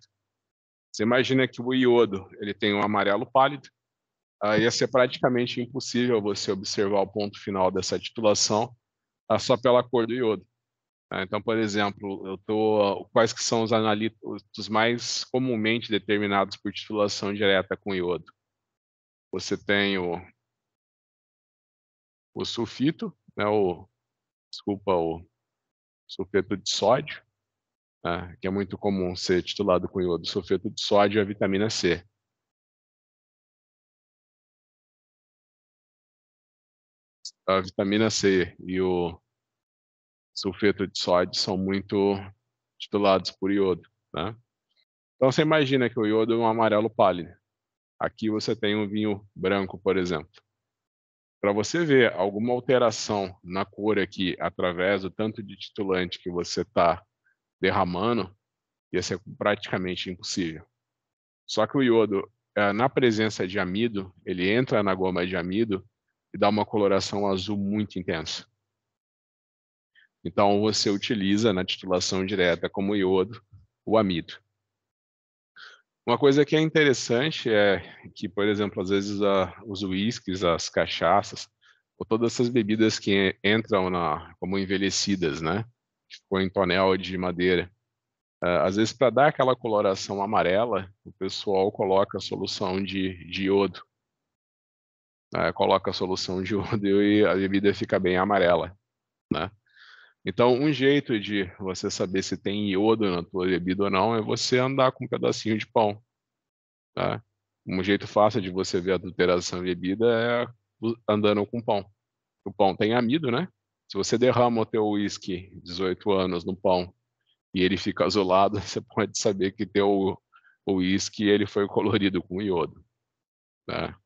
Você imagina que o iodo ele tem um amarelo pálido. Ah, ia ser praticamente impossível você observar o ponto final dessa titulação ah, só pela cor do iodo. Tá? Então, por exemplo, eu tô, quais que são os analíticos mais comumente determinados por titulação direta com iodo? Você tem o, o sulfito, né, o, desculpa, o sulfeto de sódio, né, que é muito comum ser titulado com iodo, sulfeto de sódio e é a vitamina C. A vitamina C e o sulfeto de sódio são muito titulados por iodo, né? Então você imagina que o iodo é um amarelo pálido. Aqui você tem um vinho branco, por exemplo. Para você ver alguma alteração na cor aqui através do tanto de titulante que você está derramando, ia ser praticamente impossível. Só que o iodo, eh, na presença de amido, ele entra na goma de amido e dá uma coloração azul muito intensa. Então, você utiliza na titulação direta como iodo o amido. Uma coisa que é interessante é que, por exemplo, às vezes a, os uísques, as cachaças, ou todas essas bebidas que entram na, como envelhecidas, né? Que ficou em tonel de madeira. É, às vezes, para dar aquela coloração amarela, o pessoal coloca a solução de, de iodo. É, coloca a solução de iodo e a bebida fica bem amarela, né? Então, um jeito de você saber se tem iodo na tua bebida ou não é você andar com um pedacinho de pão. Tá? Um jeito fácil de você ver a adulteração de bebida é andando com pão. O pão tem amido, né? Se você derrama o teu uísque 18 anos no pão e ele fica azulado, você pode saber que teu uísque ele foi colorido com iodo. Tá?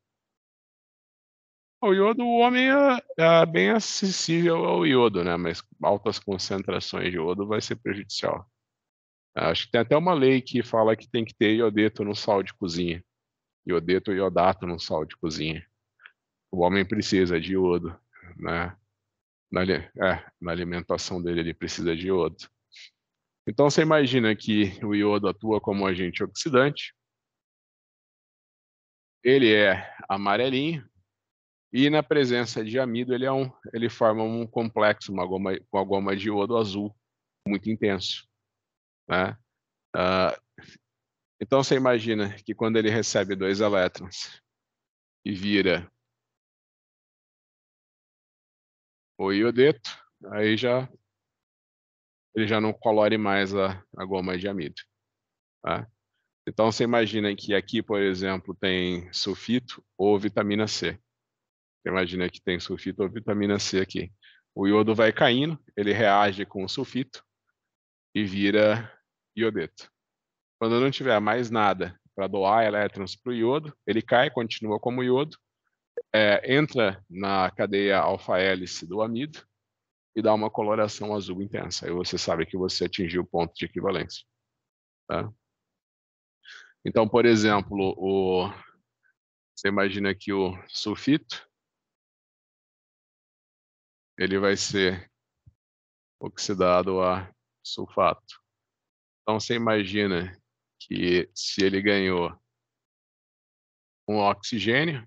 O iodo, o homem é, é, bem acessível ao iodo, né? Mas altas concentrações de iodo vai ser prejudicial. Acho que tem até uma lei que fala que tem que ter iodeto no sal de cozinha. Iodeto e iodato no sal de cozinha. O homem precisa de iodo, né? Na, é, na alimentação dele ele precisa de iodo. Então você imagina que o iodo atua como agente oxidante. Ele é amarelinho, e na presença de amido, ele, é um, ele forma um complexo, uma goma, uma goma de iodo azul muito intenso. Né? Uh, então você imagina que quando ele recebe dois elétrons e vira o iodeto, aí já ele já não colore mais a, a goma de amido. Tá? Então você imagina que aqui, por exemplo, tem sulfito ou vitamina C imagina que tem sulfito ou vitamina C aqui. O iodo vai caindo, ele reage com o sulfito e vira iodeto. Quando não tiver mais nada para doar elétrons para o iodo, ele cai, continua como iodo, é, entra na cadeia alfa-hélice do amido e dá uma coloração azul intensa. Aí você sabe que você atingiu o ponto de equivalência. Tá? Então, por exemplo, o, você imagina que o sulfito ele vai ser oxidado a sulfato. Então você imagina que se ele ganhou um oxigênio,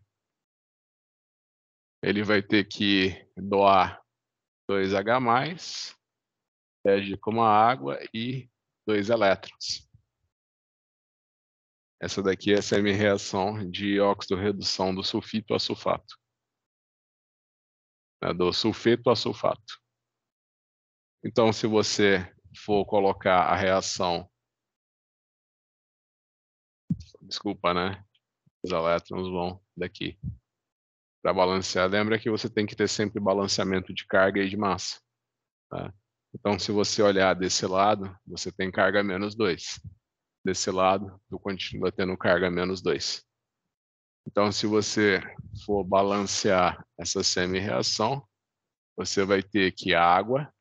ele vai ter que doar 2H+, pede como a água e dois elétrons. Essa daqui é a semi-reação de óxido redução do sulfito a sulfato né, do sulfeto a sulfato. Então, se você for colocar a reação, desculpa, né? Os elétrons vão daqui para balancear. Lembra que você tem que ter sempre balanceamento de carga e de massa. Tá? Então, se você olhar desse lado, você tem carga menos 2. Desse lado, tu continua tendo carga menos 2. Então, se você for balancear essa semi-reação, você vai ter que água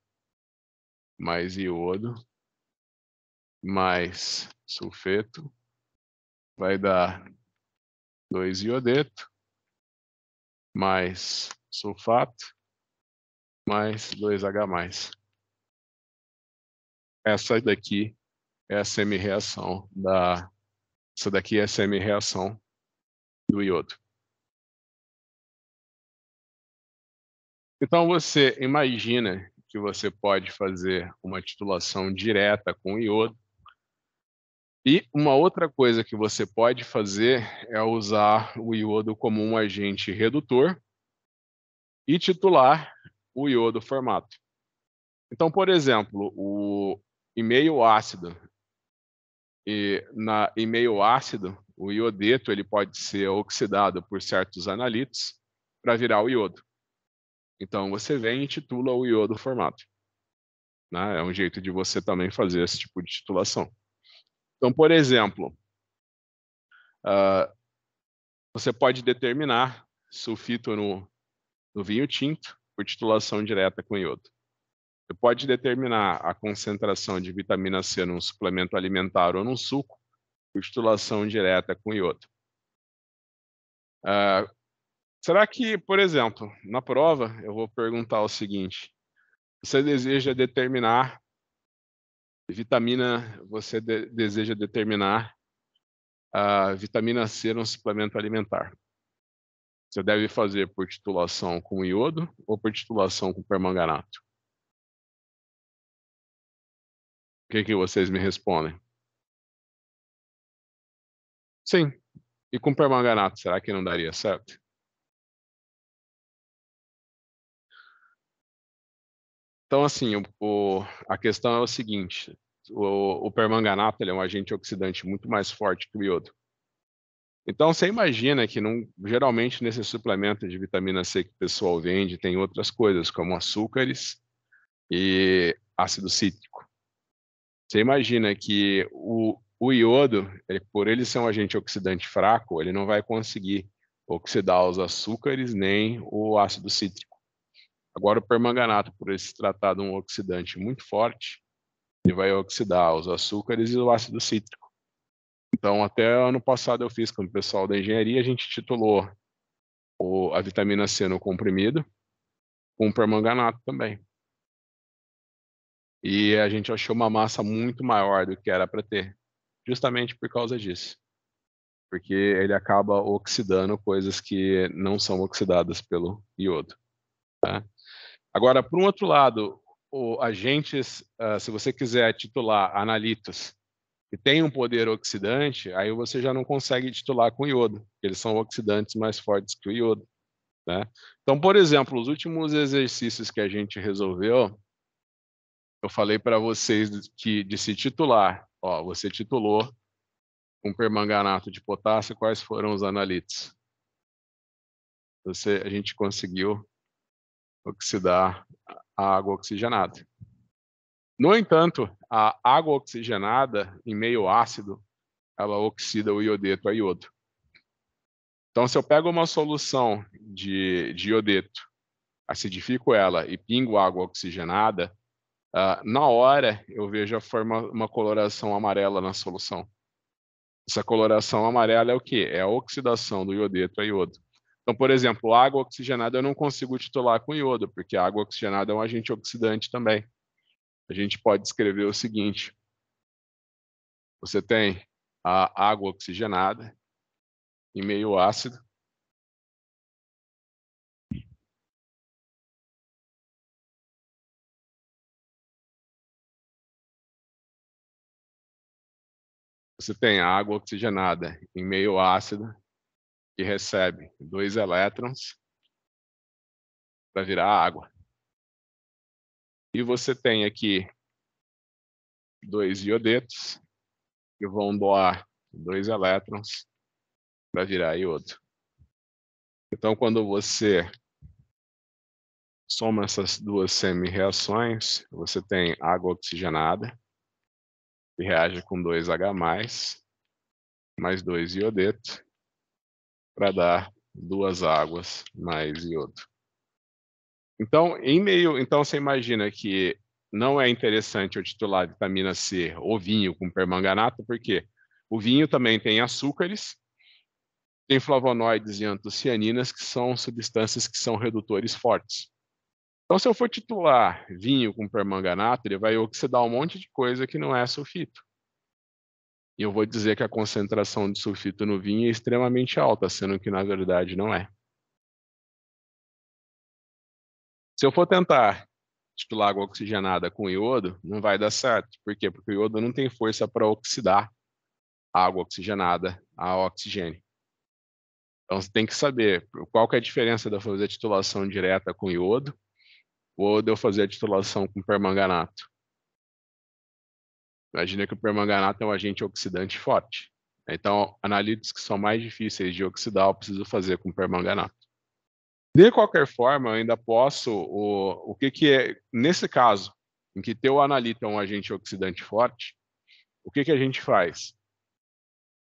mais iodo mais sulfeto vai dar 2 iodeto mais sulfato mais 2H+. Essa daqui é a semi-reação da essa daqui é a semi-reação do iodo. Então você imagina que você pode fazer uma titulação direta com iodo. E uma outra coisa que você pode fazer é usar o iodo como um agente redutor e titular o iodo formato. Então, por exemplo, o e-mail ácido. E na e-mail ácido, o iodeto ele pode ser oxidado por certos analitos para virar o iodo. Então você vem e titula o iodo formado. Né? É um jeito de você também fazer esse tipo de titulação. Então, por exemplo, uh, você pode determinar sulfito no, no vinho tinto por titulação direta com iodo. Você pode determinar a concentração de vitamina C num suplemento alimentar ou num suco Postulação direta com iodo. Uh, ah, será que, por exemplo, na prova, eu vou perguntar o seguinte: você deseja determinar vitamina, você de, deseja determinar a ah, vitamina C num suplemento alimentar? Você deve fazer por titulação com iodo ou por titulação com permanganato? O que, que vocês me respondem? Sim. E com permanganato, será que não daria certo? Então, assim, o, o, a questão é o seguinte: o, o permanganato é um agente oxidante muito mais forte que o iodo. Então, você imagina que geralmente nesses suplementos de vitamina C que o pessoal vende, tem outras coisas, como açúcares e ácido cítrico. Você imagina que o o iodo, ele, por ele ser um agente oxidante fraco, ele não vai conseguir oxidar os açúcares nem o ácido cítrico. Agora, o permanganato, por ele se tratar de um oxidante muito forte, ele vai oxidar os açúcares e o ácido cítrico. Então, até ano passado eu fiz com o pessoal da engenharia, a gente titulou o, a vitamina C no comprimido com permanganato também. E a gente achou uma massa muito maior do que era para ter justamente por causa disso. Porque ele acaba oxidando coisas que não são oxidadas pelo iodo. Tá? Agora, por um outro lado, agentes, uh, se você quiser titular analitos, que têm um poder oxidante, aí você já não consegue titular com iodo, porque eles são oxidantes mais fortes que o iodo. Né? Então, por exemplo, os últimos exercícios que a gente resolveu, eu falei para vocês que de se titular Ó, você titulou um permanganato de potássio, quais foram os analites? Você, a gente conseguiu oxidar a água oxigenada. No entanto, a água oxigenada em meio ácido, ela oxida o iodeto a iodo. Então, se eu pego uma solução de, de iodeto, acidifico ela e pingo água oxigenada, ah, na hora, eu vejo a forma, uma coloração amarela na solução. Essa coloração amarela é o que? É a oxidação do iodeto a iodo. Então, por exemplo, água oxigenada eu não consigo titular com iodo, porque a água oxigenada é um agente oxidante também. A gente pode escrever o seguinte: você tem a água oxigenada em meio ácido, Você tem a água oxigenada em meio ácido que recebe dois elétrons para virar água. E você tem aqui dois iodetos que vão doar dois elétrons para virar iodo. Então, quando você soma essas duas semi-reações, você tem água oxigenada reage com 2H+, mais 2 iodeto, para dar duas águas mais iodo. Então, em meio, então você imagina que não é interessante eu titular vitamina C ou vinho com permanganato, porque o vinho também tem açúcares, tem flavonoides e antocianinas, que são substâncias que são redutores fortes. Então, se eu for titular vinho com permanganato, ele vai oxidar um monte de coisa que não é sulfito. E eu vou dizer que a concentração de sulfito no vinho é extremamente alta, sendo que na verdade não é. Se eu for tentar titular água oxigenada com iodo, não vai dar certo. Por quê? Porque o iodo não tem força para oxidar a água oxigenada a oxigênio. Então você tem que saber qual que é a diferença da fazer titulação direta com iodo ou de eu fazer a titulação com permanganato. Imagina que o permanganato é um agente oxidante forte. Então, analíticos que são mais difíceis de oxidar, eu preciso fazer com permanganato. De qualquer forma, eu ainda posso, o, o que, que é, nesse caso, em que teu analito é um agente oxidante forte, o que, que a gente faz?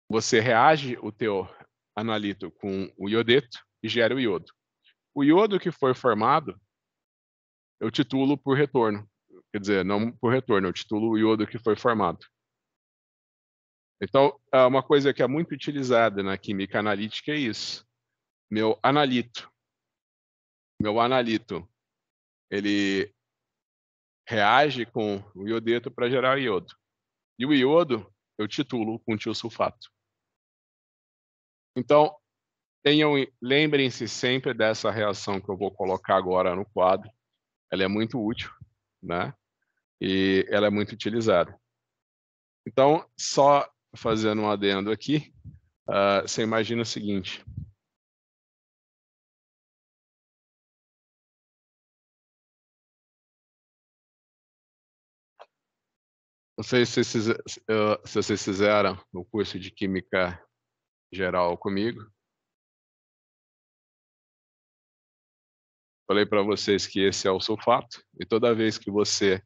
Você reage o teu analito com o iodeto e gera o iodo. O iodo que foi formado eu titulo por retorno. Quer dizer, não por retorno, eu titulo o iodo que foi formado. Então, é uma coisa que é muito utilizada na química analítica é isso. Meu analito. Meu analito. Ele reage com o iodeto para gerar iodo. E o iodo eu titulo com tiosulfato. Então, tenham, lembrem-se sempre dessa reação que eu vou colocar agora no quadro ela é muito útil, né? E ela é muito utilizada. Então, só fazendo um adendo aqui, uh, você imagina o seguinte. Não sei se vocês, se ah, vocês fizeram no curso de Química Geral comigo, Falei para vocês que esse é o sulfato, e toda vez que você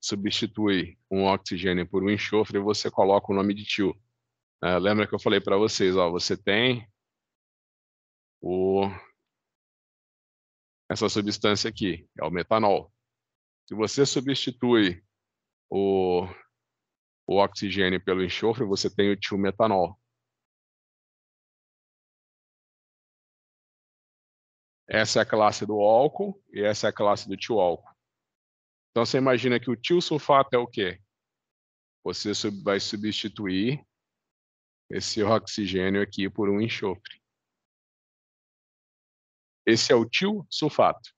substitui um oxigênio por um enxofre, você coloca o nome de tio. É, lembra que eu falei para vocês, ó, você tem o... essa substância aqui, é o metanol. Se você substitui o, o oxigênio pelo enxofre, você tem o tio metanol. Essa é a classe do álcool e essa é a classe do tio álcool. Então você imagina que o tio sulfato é o quê? Você vai substituir esse oxigênio aqui por um enxofre. Esse é o tio sulfato.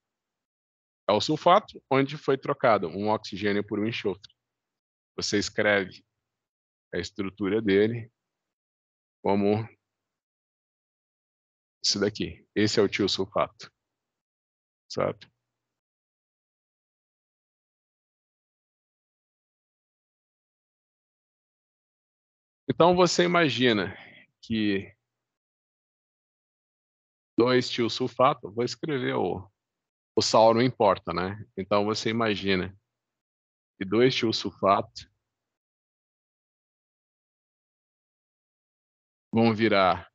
É o sulfato onde foi trocado um oxigênio por um enxofre. Você escreve a estrutura dele como isso daqui. Esse é o tio sulfato. certo? Então você imagina que dois tio sulfato, vou escrever o, o sal não importa, né? Então você imagina que dois tio sulfato vão virar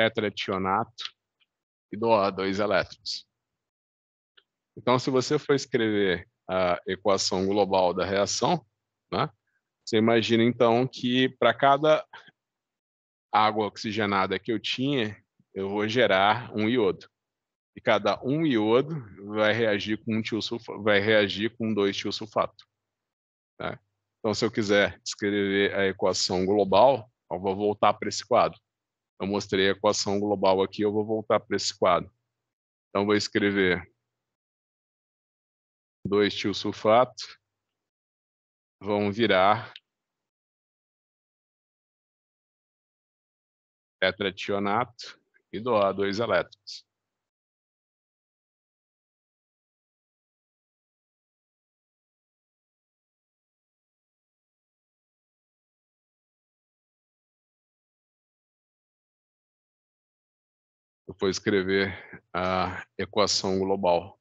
tetraetionato e do O, dois elétrons. Então, se você for escrever a equação global da reação, né, você imagina, então, que para cada água oxigenada que eu tinha, eu vou gerar um iodo. E cada um iodo vai reagir com um tiosulfato, vai reagir com dois tiosulfato. Né. Então, se eu quiser escrever a equação global, eu vou voltar para esse quadro. Eu mostrei a equação global aqui, eu vou voltar para esse quadro. Então, vou escrever 2 tio sulfato vão virar tetrationato e doar dois elétrons. foi escrever a equação global.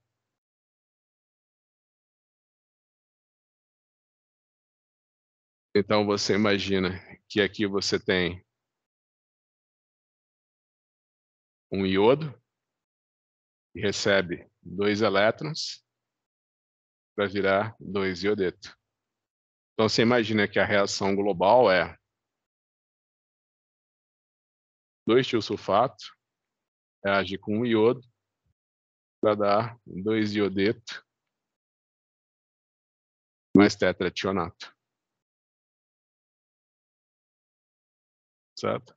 Então você imagina que aqui você tem um iodo que recebe dois elétrons para virar dois iodeto. Então você imagina que a reação global é 2 tiosulfato reage com um iodo para dar dois iodeto mais tetraetionato Certo?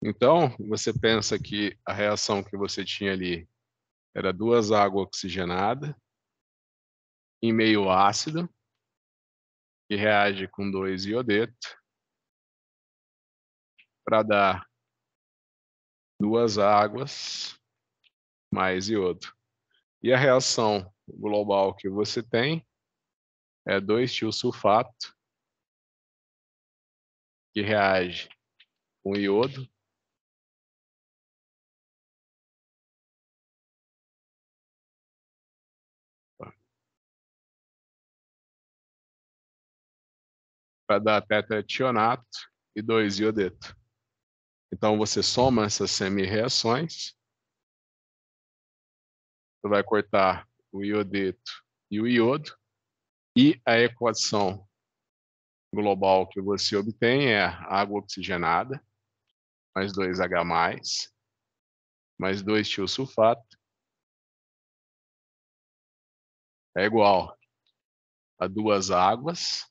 Então, você pensa que a reação que você tinha ali era duas água oxigenada em meio ácido, que reage com dois iodeto para dar duas águas mais iodo. E a reação global que você tem é 2-tio sulfato que reage com iodo para dar tetrationato e dois iodeto. Então, você soma essas semi-reações, você vai cortar o iodeto e o iodo, e a equação global que você obtém é água oxigenada, mais 2H+, mais 2 tiosulfato, é igual a duas águas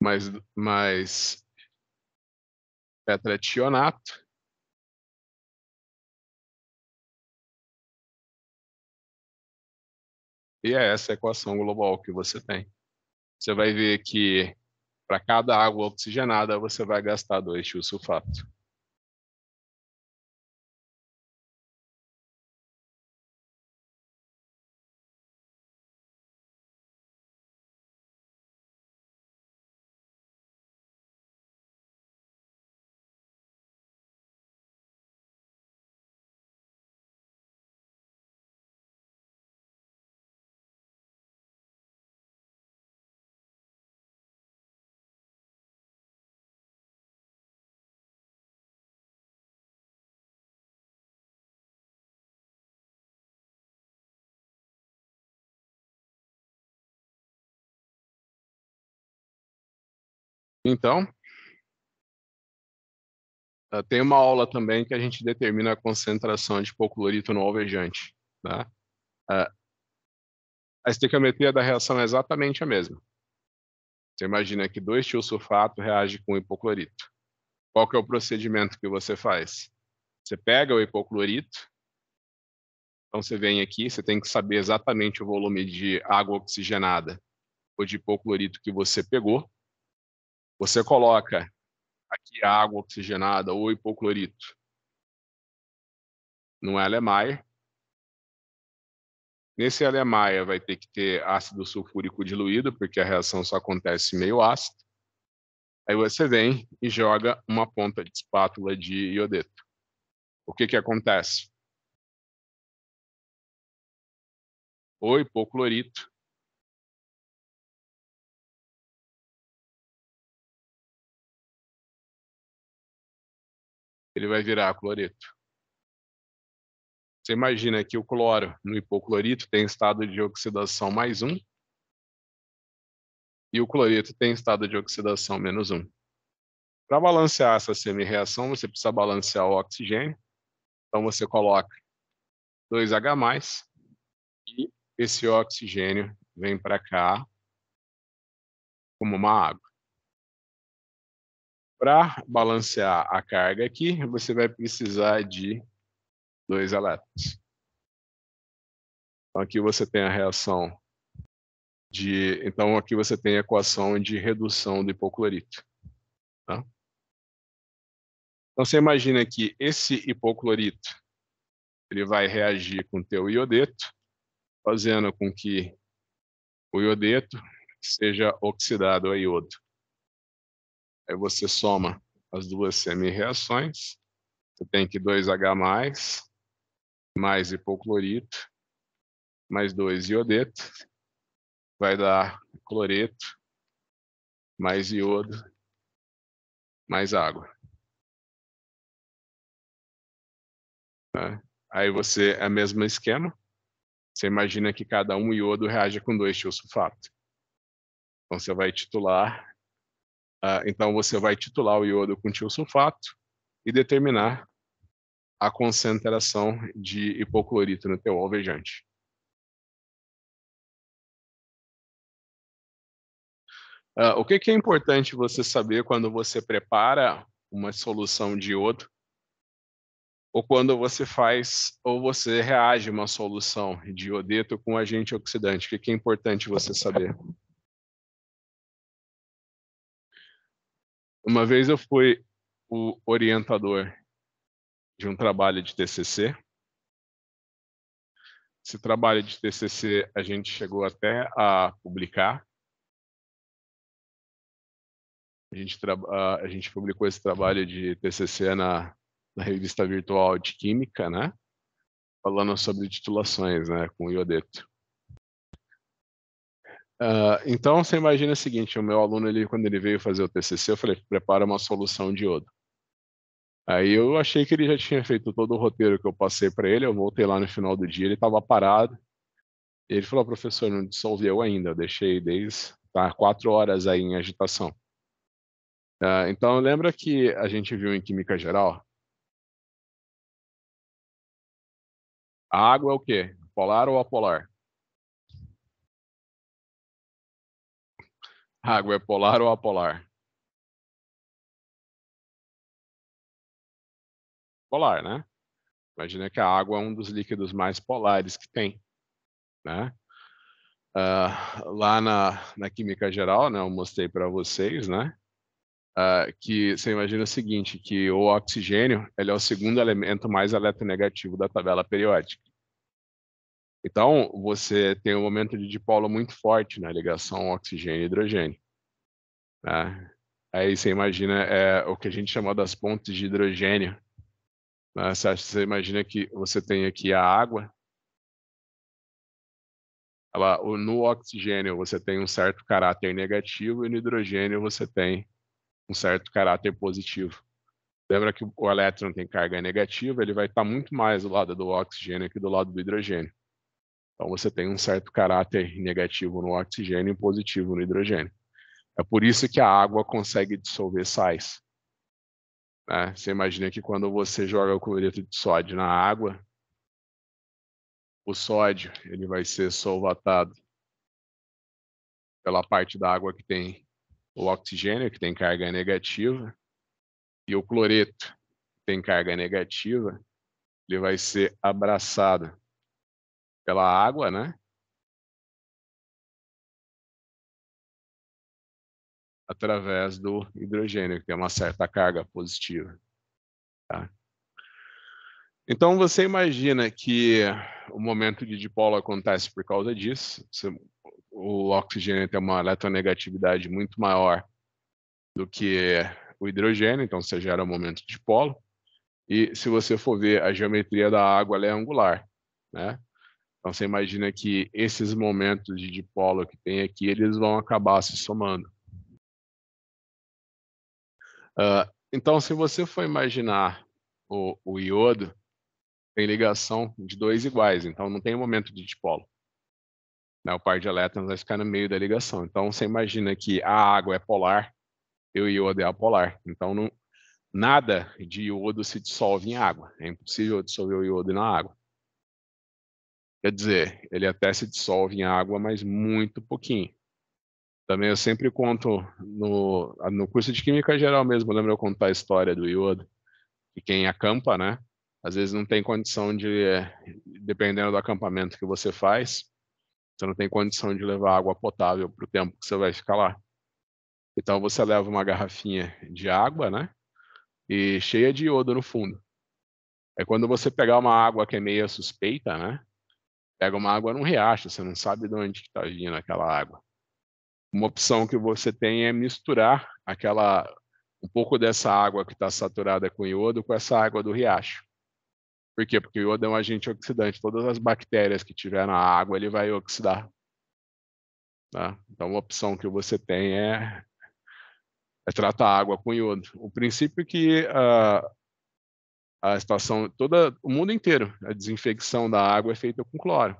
mais, mas, tetraetionato é E é essa a equação global que você tem. Você vai ver que para cada água oxigenada você vai gastar dois tiosulfato. sulfato. Então, ah, tem uma aula também que a gente determina a concentração de hipoclorito no alvejante. Tá? Ah, a estequiometria da reação é exatamente a mesma. Você imagina que 2-tiosulfato reage com hipoclorito. Qual que é o procedimento que você faz? Você pega o hipoclorito, então você vem aqui, você tem que saber exatamente o volume de água oxigenada ou de hipoclorito que você pegou, você coloca aqui água oxigenada ou hipoclorito no Alemanha. Nesse Alemanha vai ter que ter ácido sulfúrico diluído, porque a reação só acontece meio ácido. Aí você vem e joga uma ponta de espátula de iodeto. O que, que acontece? O hipoclorito ele vai virar cloreto. Você imagina que o cloro no hipoclorito tem estado de oxidação mais um e o cloreto tem estado de oxidação menos um. Para balancear essa semi-reação, você precisa balancear o oxigênio. Então você coloca 2H+, e esse oxigênio vem para cá como uma água. Para balancear a carga aqui, você vai precisar de dois elétrons. Então, aqui você tem a reação de... Então, aqui você tem a equação de redução do hipoclorito. Tá? Então, você imagina que esse hipoclorito ele vai reagir com o teu iodeto, fazendo com que o iodeto seja oxidado a iodo. Aí você soma as duas semi-reações. Você tem que 2H+, mais hipoclorito, mais 2 iodeto, vai dar cloreto, mais iodo, mais água. Né? Aí você, é o mesmo esquema, você imagina que cada um iodo reage com dois tiosulfato. Então você vai titular ah, então, você vai titular o iodo com tiosulfato e determinar a concentração de hipoclorito no teu alvejante. Uh, o que, que, é importante você saber quando você prepara uma solução de iodo ou quando você faz ou você reage uma solução de iodeto com agente oxidante? O que, que é importante você saber? Uma vez eu fui o orientador de um trabalho de TCC. Esse trabalho de TCC a gente chegou até a publicar. A gente, a gente publicou esse trabalho de TCC na, na revista virtual de Química, né? Falando sobre titulações, né? Com o Iodeto. Uh, então, você imagina o seguinte, o meu aluno, ele, quando ele veio fazer o TCC, eu falei, prepara uma solução de iodo. Aí eu achei que ele já tinha feito todo o roteiro que eu passei para ele, eu voltei lá no final do dia, ele estava parado, ele falou, professor, não dissolveu ainda, eu deixei desde tá, quatro horas aí em agitação. Uh, então, lembra que a gente viu em Química Geral? A água é o quê? Polar ou apolar? Água é polar ou apolar? Polar, né? Imagina que a água é um dos líquidos mais polares que tem, né? Uh, lá na, na química geral, né, eu mostrei para vocês, né, uh, que você imagina o seguinte, que o oxigênio ele é o segundo elemento mais eletronegativo da tabela periódica. Então, você tem um momento de dipolo muito forte na né? ligação oxigênio e hidrogênio. Né? Aí você imagina é, o que a gente chama das pontes de hidrogênio. Né? Você, você imagina que você tem aqui a água. Ela, no oxigênio você tem um certo caráter negativo e no hidrogênio você tem um certo caráter positivo. Lembra que o elétron tem carga negativa, ele vai estar muito mais do lado do oxigênio que do lado do hidrogênio. Então você tem um certo caráter negativo no oxigênio e positivo no hidrogênio. É por isso que a água consegue dissolver sais. Né? Você imagina que quando você joga o cloreto de sódio na água, o sódio ele vai ser solvatado pela parte da água que tem o oxigênio, que tem carga negativa, e o cloreto, que tem carga negativa, ele vai ser abraçado pela água, né? Através do hidrogênio, que tem uma certa carga positiva. Tá? Então, você imagina que o momento de dipolo acontece por causa disso. o oxigênio tem uma eletronegatividade muito maior do que o hidrogênio, então você gera um momento dipolo. E se você for ver a geometria da água, ela é angular. Né? Então você imagina que esses momentos de dipolo que tem aqui, eles vão acabar se somando. Uh, então, se você for imaginar o, o iodo, tem ligação de dois iguais, então não tem momento de dipolo. Né? O par de elétrons vai ficar no meio da ligação. Então, você imagina que a água é polar e o iodo é apolar. Então, não, nada de iodo se dissolve em água. É impossível dissolver o iodo na água. Quer dizer, ele até se dissolve em água, mas muito pouquinho. Também eu sempre conto no, no curso de Química Geral mesmo, lembro eu contar a história do iodo, que quem acampa, né? Às vezes não tem condição de, dependendo do acampamento que você faz, você não tem condição de levar água potável para o tempo que você vai ficar lá. Então você leva uma garrafinha de água, né? E cheia de iodo no fundo. É quando você pegar uma água que é meio suspeita, né? pega uma água num riacho, você não sabe de onde está vindo aquela água. Uma opção que você tem é misturar aquela um pouco dessa água que está saturada com iodo com essa água do riacho. Por quê? Porque o iodo é um agente oxidante. Todas as bactérias que tiver na água, ele vai oxidar. Tá? Então, uma opção que você tem é, é tratar a água com iodo. O princípio é que uh, a estação toda o mundo inteiro a desinfecção da água é feita com cloro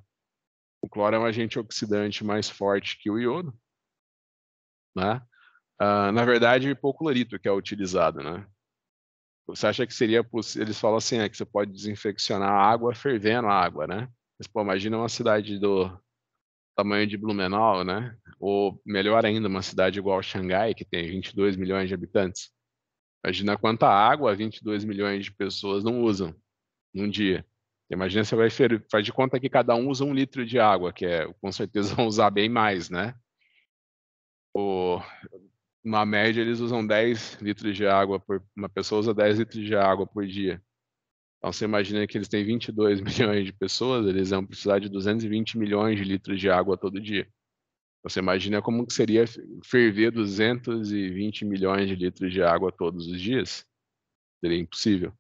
o cloro é um agente oxidante mais forte que o iodo né ah, na verdade hipoclorito que é utilizado né você acha que seria possível eles falam assim é que você pode desinfeccionar a água fervendo a água né Mas, pô, imagina uma cidade do tamanho de Blumenau né ou melhor ainda uma cidade igual a Xangai que tem 22 milhões de habitantes Imagina quanta água 22 milhões de pessoas não usam num dia. Imagina você vai faz de conta que cada um usa um litro de água, que é com certeza vão usar bem mais, né? O, na média eles usam 10 litros de água por uma pessoa usa 10 litros de água por dia. Então você imagina que eles têm 22 milhões de pessoas, eles vão precisar de 220 milhões de litros de água todo dia. Você imagina como que seria ferver 220 milhões de litros de água todos os dias? Seria impossível.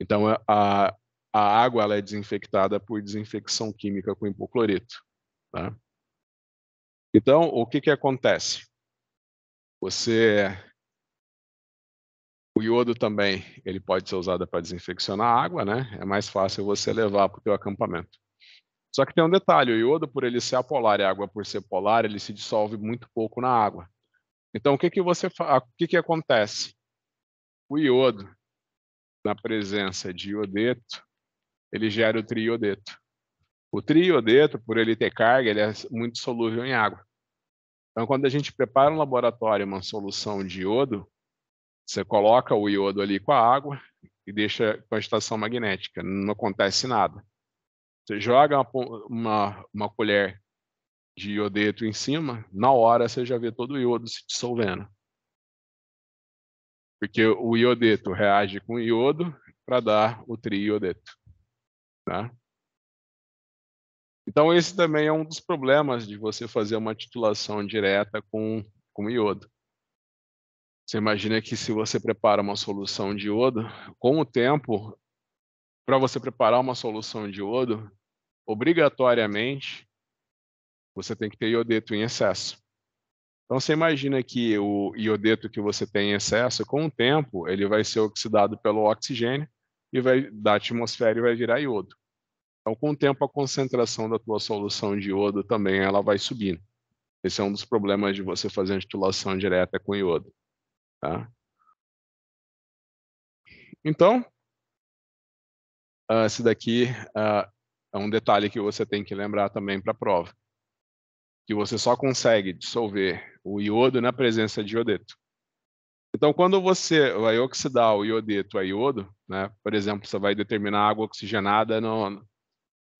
Então, é, a, a água ela é desinfectada por desinfecção química com hipoclorito. Tá? Então, o que, que acontece? Você... O iodo também ele pode ser usado para desinfeccionar a água, né? É mais fácil você levar para o seu acampamento. Só que tem um detalhe: o iodo, por ele ser apolar e a água por ser polar, ele se dissolve muito pouco na água. Então, o que, que, você fa... o que, que acontece? O iodo, na presença de iodeto, ele gera o triiodeto. O triiodeto, por ele ter carga, ele é muito solúvel em água. Então, quando a gente prepara um laboratório uma solução de iodo, você coloca o iodo ali com a água e deixa com a estação magnética, não acontece nada. Você joga uma, uma, uma colher de iodeto em cima, na hora você já vê todo o iodo se dissolvendo. Porque o iodeto reage com iodo para dar o triiodeto. Tá? Então, esse também é um dos problemas de você fazer uma titulação direta com, com iodo. Você imagina que se você prepara uma solução de iodo, com o tempo, para você preparar uma solução de iodo, obrigatoriamente você tem que ter iodeto em excesso. Então você imagina que o iodeto que você tem em excesso, com o tempo, ele vai ser oxidado pelo oxigênio e vai da atmosfera e vai virar iodo. Então com o tempo a concentração da tua solução de iodo também ela vai subindo. Esse é um dos problemas de você fazer a titulação direta com iodo, tá? Então, ah, esse daqui uh, é um detalhe que você tem que lembrar também para a prova, que você só consegue dissolver o iodo na presença de iodeto. Então, quando você vai oxidar o iodeto a iodo, né, por exemplo, você vai determinar água oxigenada no,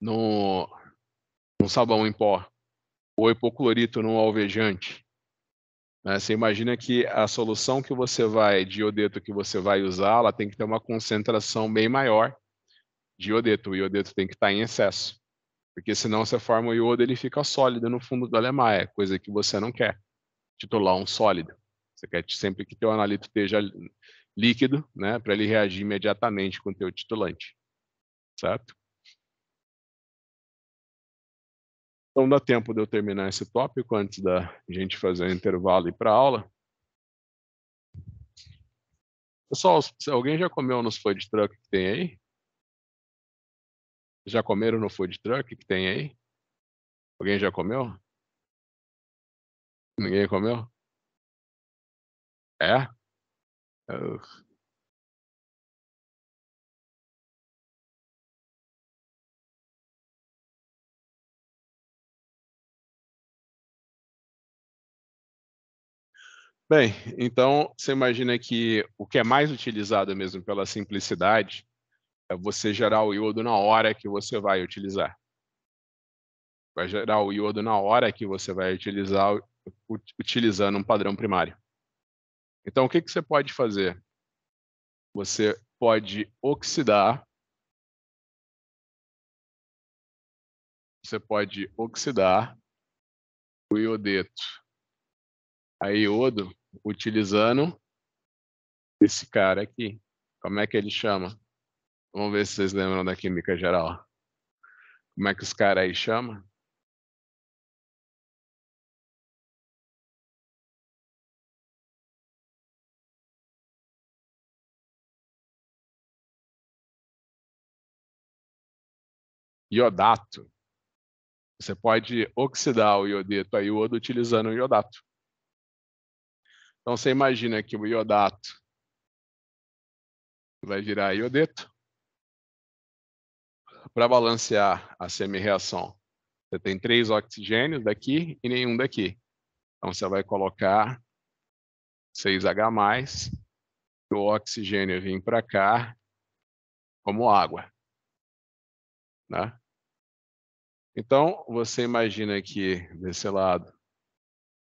no, no sabão em pó, ou hipoclorito no alvejante, né, você imagina que a solução que você vai, de iodeto que você vai usar, ela tem que ter uma concentração bem maior de iodeto. O iodeto tem que estar em excesso, porque senão você forma o iodo ele fica sólido no fundo do alemaia, é coisa que você não quer. Titular um sólido. Você quer sempre que teu analito esteja líquido, né, para ele reagir imediatamente com o teu titulante, certo? Então dá tempo de eu terminar esse tópico antes da gente fazer o um intervalo e ir para aula. Pessoal, alguém já comeu nos food truck que tem aí? Já comeram no food truck que tem aí? Alguém já comeu? Ninguém comeu? É? Bem, então você imagina que o que é mais utilizado mesmo pela simplicidade é você gerar o iodo na hora que você vai utilizar. Vai gerar o iodo na hora que você vai utilizar, utilizando um padrão primário. Então, o que, que você pode fazer? Você pode oxidar. Você pode oxidar o iodeto a iodo utilizando esse cara aqui. Como é que ele chama? Vamos ver se vocês lembram da química geral. Como é que os caras aí chamam? Iodato. Você pode oxidar o iodeto a iodo utilizando o iodato. Então você imagina que o iodato vai virar iodeto para balancear a semi-reação, você tem três oxigênios daqui e nenhum daqui. Então, você vai colocar 6H+, e o oxigênio vem para cá como água. Né? Então, você imagina que desse lado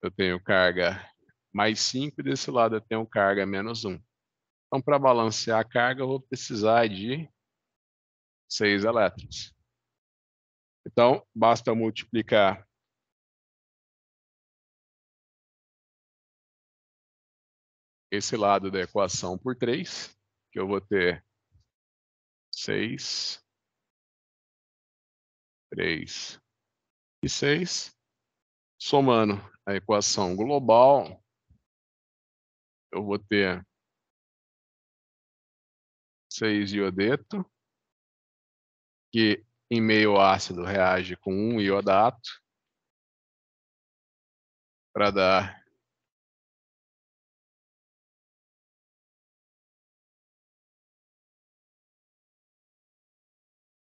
eu tenho carga mais 5 e desse lado eu tenho carga menos 1. Então, para balancear a carga, eu vou precisar de 6 elétrons. Então, basta multiplicar esse lado da equação por 3, que eu vou ter 6, 3 e 6. Somando a equação global, eu vou ter 6 iodeto que em meio ácido reage com um iodato para dar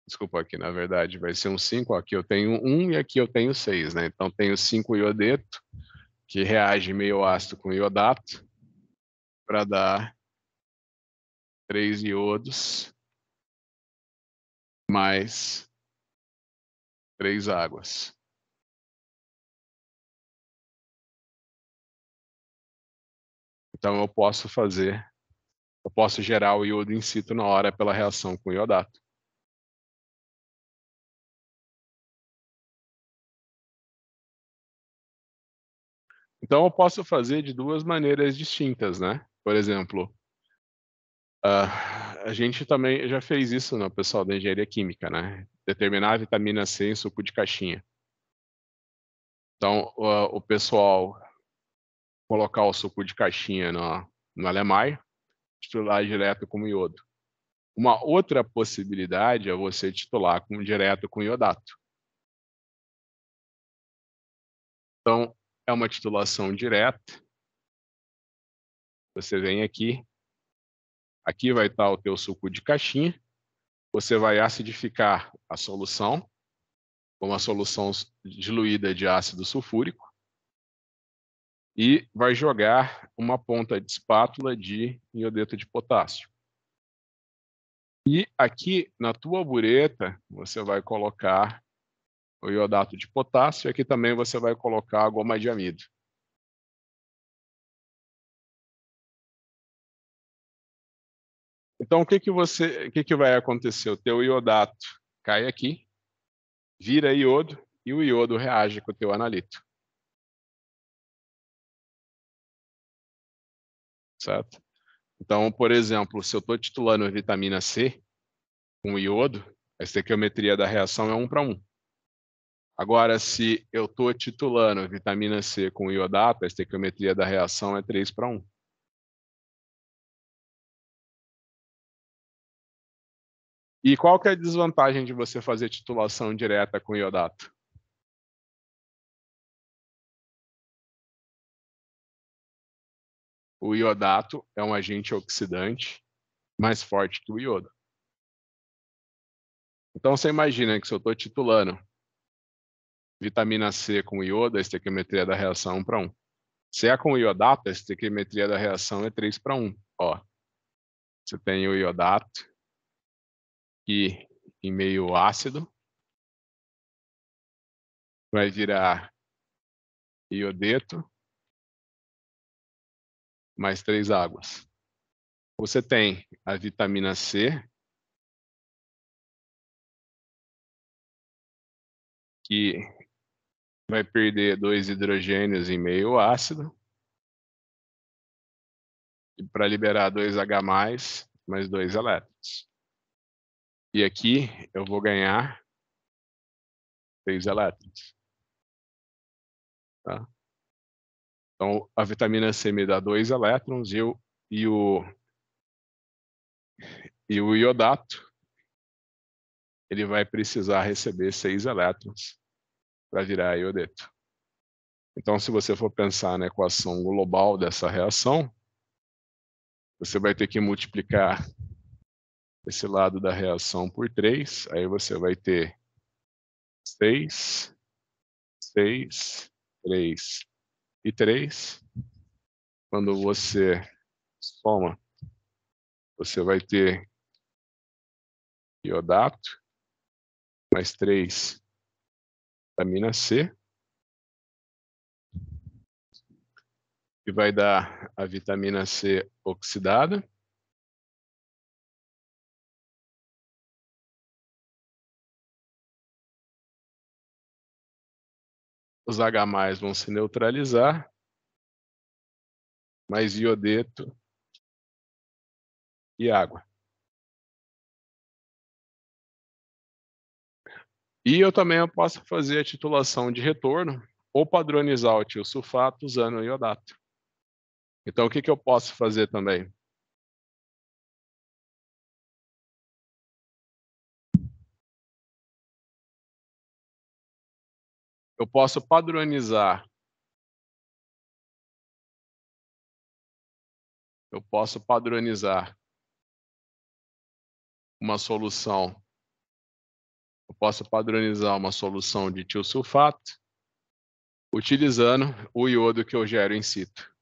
Desculpa, aqui na verdade vai ser um 5, aqui eu tenho um, e aqui eu tenho 6, né? Então tenho 5 iodeto, que reage meio ácido com iodato, para dar 3 iodos mais Três Águas. Então eu posso fazer, eu posso gerar o iodo in situ na hora pela reação com o iodato. Então eu posso fazer de duas maneiras distintas, né? Por exemplo, uh, a gente também já fez isso no né, pessoal da engenharia química, né? Determinar a vitamina C em suco de caixinha. Então, o, o pessoal colocar o suco de caixinha no, no alemai, titular direto com iodo. Uma outra possibilidade é você titular com, direto com iodato. Então, é uma titulação direta. Você vem aqui, Aqui vai estar o teu suco de caixinha. Você vai acidificar a solução com uma solução diluída de ácido sulfúrico e vai jogar uma ponta de espátula de iodeto de potássio. E aqui na tua bureta, você vai colocar o iodato de potássio, e aqui também você vai colocar a goma de amido. Então, o que que você, o que que vai acontecer? O teu iodato cai aqui, vira iodo e o iodo reage com o teu analito. Certo? Então, por exemplo, se eu estou titulando vitamina C com iodo, a estequiometria da reação é 1 para 1. Agora, se eu estou titulando vitamina C com iodato, a estequiometria da reação é 3 para 1. E qual que é a desvantagem de você fazer titulação direta com iodato? O iodato é um agente oxidante mais forte que o iodo. Então você imagina que se eu estou titulando vitamina C com iodo, a estequiometria da reação é 1 para 1. Se é com iodato, a estequiometria da reação é 3 para 1. Ó, você tem o iodato aqui em meio ácido. Vai virar iodeto, mais três águas. Você tem a vitamina C, que vai perder dois hidrogênios em meio ácido. E para liberar dois H+, mais dois elétrons. E aqui eu vou ganhar seis elétrons. Tá? Então, a vitamina C me dá dois elétrons e, o, e, o, e o iodato ele vai precisar receber seis elétrons para virar iodeto. Então, se você for pensar na equação global dessa reação, você vai ter que multiplicar esse lado da reação por 3, aí você vai ter 6, 6, 3 e 3. Quando você soma, você vai ter iodato mais 3 vitamina C, que vai dar a vitamina C oxidada. os H vão se neutralizar, mais iodeto e água. E eu também posso fazer a titulação de retorno ou padronizar o tiosulfato usando o iodato. Então, o que, que eu posso fazer também? eu posso padronizar. Eu posso padronizar uma solução. Eu posso padronizar uma solução de tio sulfato utilizando o iodo que eu gero em situ.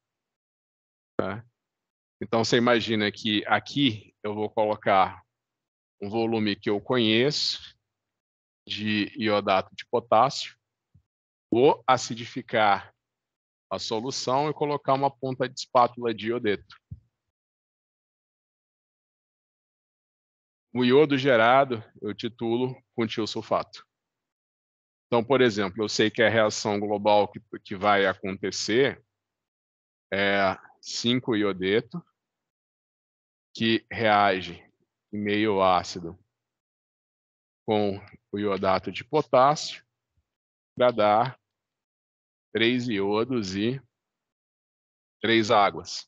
Tá? Então, você imagina que aqui eu vou colocar um volume que eu conheço de iodato de potássio Vou acidificar a solução e colocar uma ponta de espátula de iodeto. O iodo gerado eu titulo com tiosulfato. Então, por exemplo, eu sei que a reação global que, que vai acontecer é 5-iodeto, que reage em meio ácido com o iodato de potássio, para dar três iodos e três águas.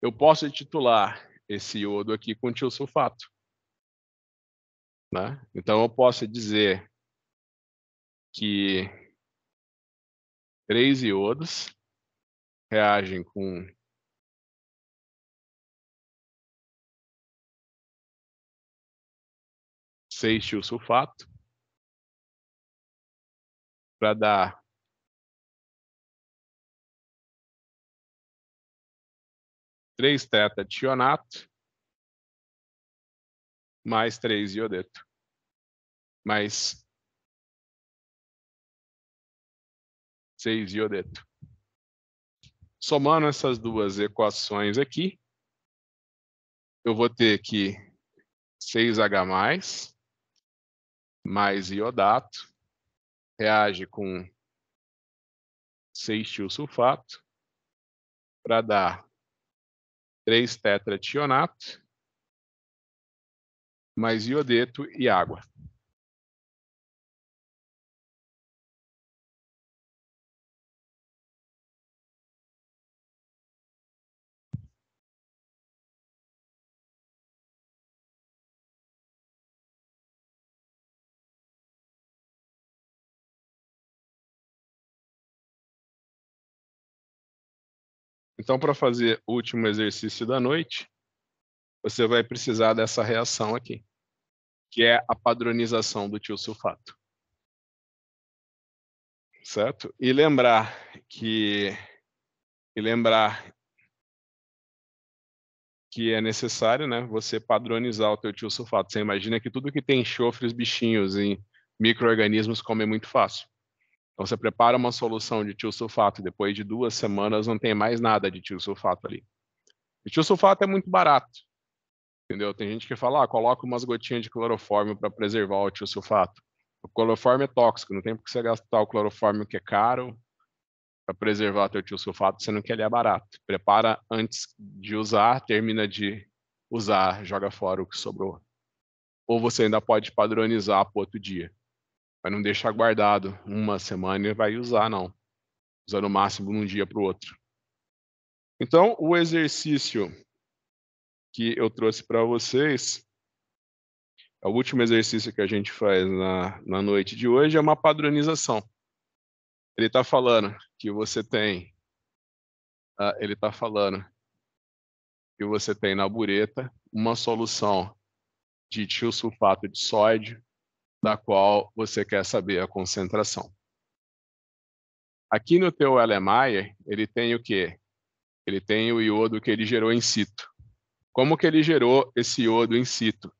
Eu posso titular esse iodo aqui com tiosulfato. Né? Então, eu posso dizer que três iodos reagem com seis tiosulfato para dar três teta tionato mais três iodeto. Mais seis iodeto. Somando essas duas equações aqui, eu vou ter que 6H+, mais iodato, reage com 6 sulfato para dar 3 tetrationato mais iodeto e água. Então, para fazer o último exercício da noite, você vai precisar dessa reação aqui, que é a padronização do tio sulfato. Certo? E lembrar que e lembrar que é necessário, né, você padronizar o teu tio sulfato. Você imagina que tudo que tem os bichinhos e microorganismos come muito fácil. Então você prepara uma solução de tio sulfato e depois de duas semanas não tem mais nada de tio sulfato ali. E tio sulfato é muito barato. Entendeu? Tem gente que fala, ah, coloca umas gotinhas de clorofórmio para preservar o tio sulfato. O clorofórmio é tóxico, não tem por que você gastar o clorofórmio que é caro para preservar teu tio sulfato, sendo que ele é barato. Prepara antes de usar, termina de usar, joga fora o que sobrou. Ou você ainda pode padronizar para outro dia mas não deixar guardado uma semana e vai usar, não. Usar no máximo de um dia para o outro. Então, o exercício que eu trouxe para vocês, é o último exercício que a gente faz na, na noite de hoje, é uma padronização. Ele está falando que você tem, uh, ele está falando que você tem na bureta uma solução de tiosulfato de sódio, da qual você quer saber a concentração. Aqui no teu Erlenmeyer, ele tem o quê? Ele tem o iodo que ele gerou em situ. Como que ele gerou esse iodo em situ?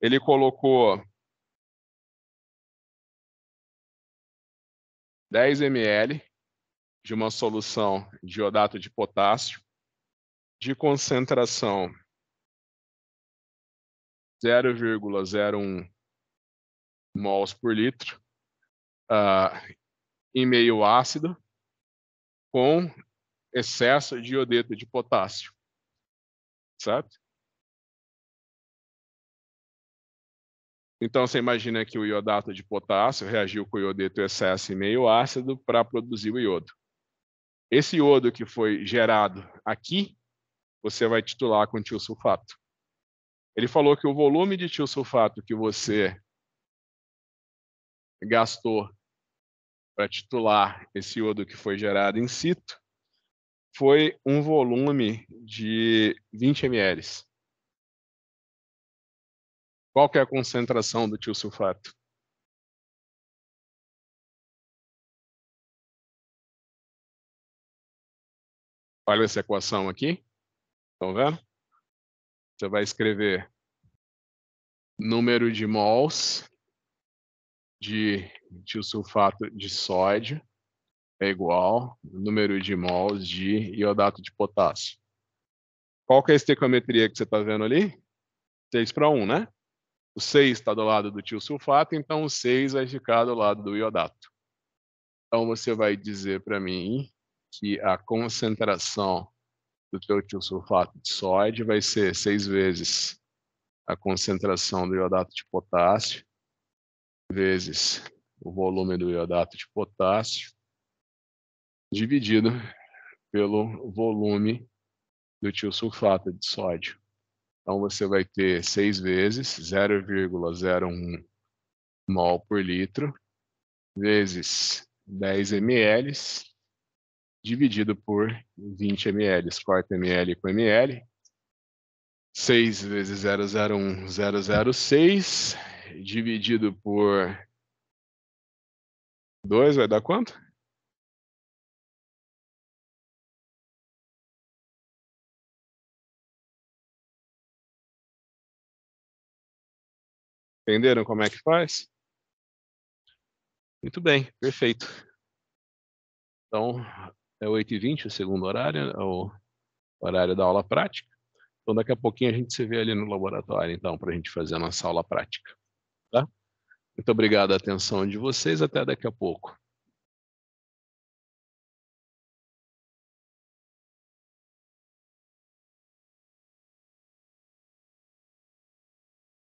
Ele colocou 10 ml de uma solução de iodato de potássio de concentração 0,01 mols por litro uh, em meio ácido com excesso de iodeto de potássio, certo? Então, você imagina que o iodato de potássio reagiu com o iodeto excesso em meio ácido para produzir o iodo. Esse iodo que foi gerado aqui, você vai titular com tiosulfato. Ele falou que o volume de tio sulfato que você gastou para titular esse iodo que foi gerado in situ foi um volume de 20 ml. Qual que é a concentração do tio sulfato? Olha essa equação aqui. Estão vendo? Você vai escrever número de mols de tiosulfato de sódio é igual número de mols de iodato de potássio. Qual que é a estequiometria que você está vendo ali? 6 para 1, né? O 6 está do lado do tiosulfato, então o 6 vai ficar do lado do iodato. Então você vai dizer para mim que a concentração do triotilsulfato de sódio vai ser seis vezes a concentração do iodato de potássio, vezes o volume do iodato de potássio, dividido pelo volume do tiosulfato de sódio. Então, você vai ter 6 vezes 0,01 mol por litro, vezes 10 ml, dividido por 20 ml, corta ml com ml. 6 vezes 001,006, dividido por 2, vai dar quanto? Entenderam como é que faz? Muito bem, perfeito. Então, é 8h20, o segundo horário, é o horário da aula prática. Então, daqui a pouquinho a gente se vê ali no laboratório, então, para a gente fazer a nossa aula prática. Tá? Muito obrigado a atenção de vocês, até daqui a pouco.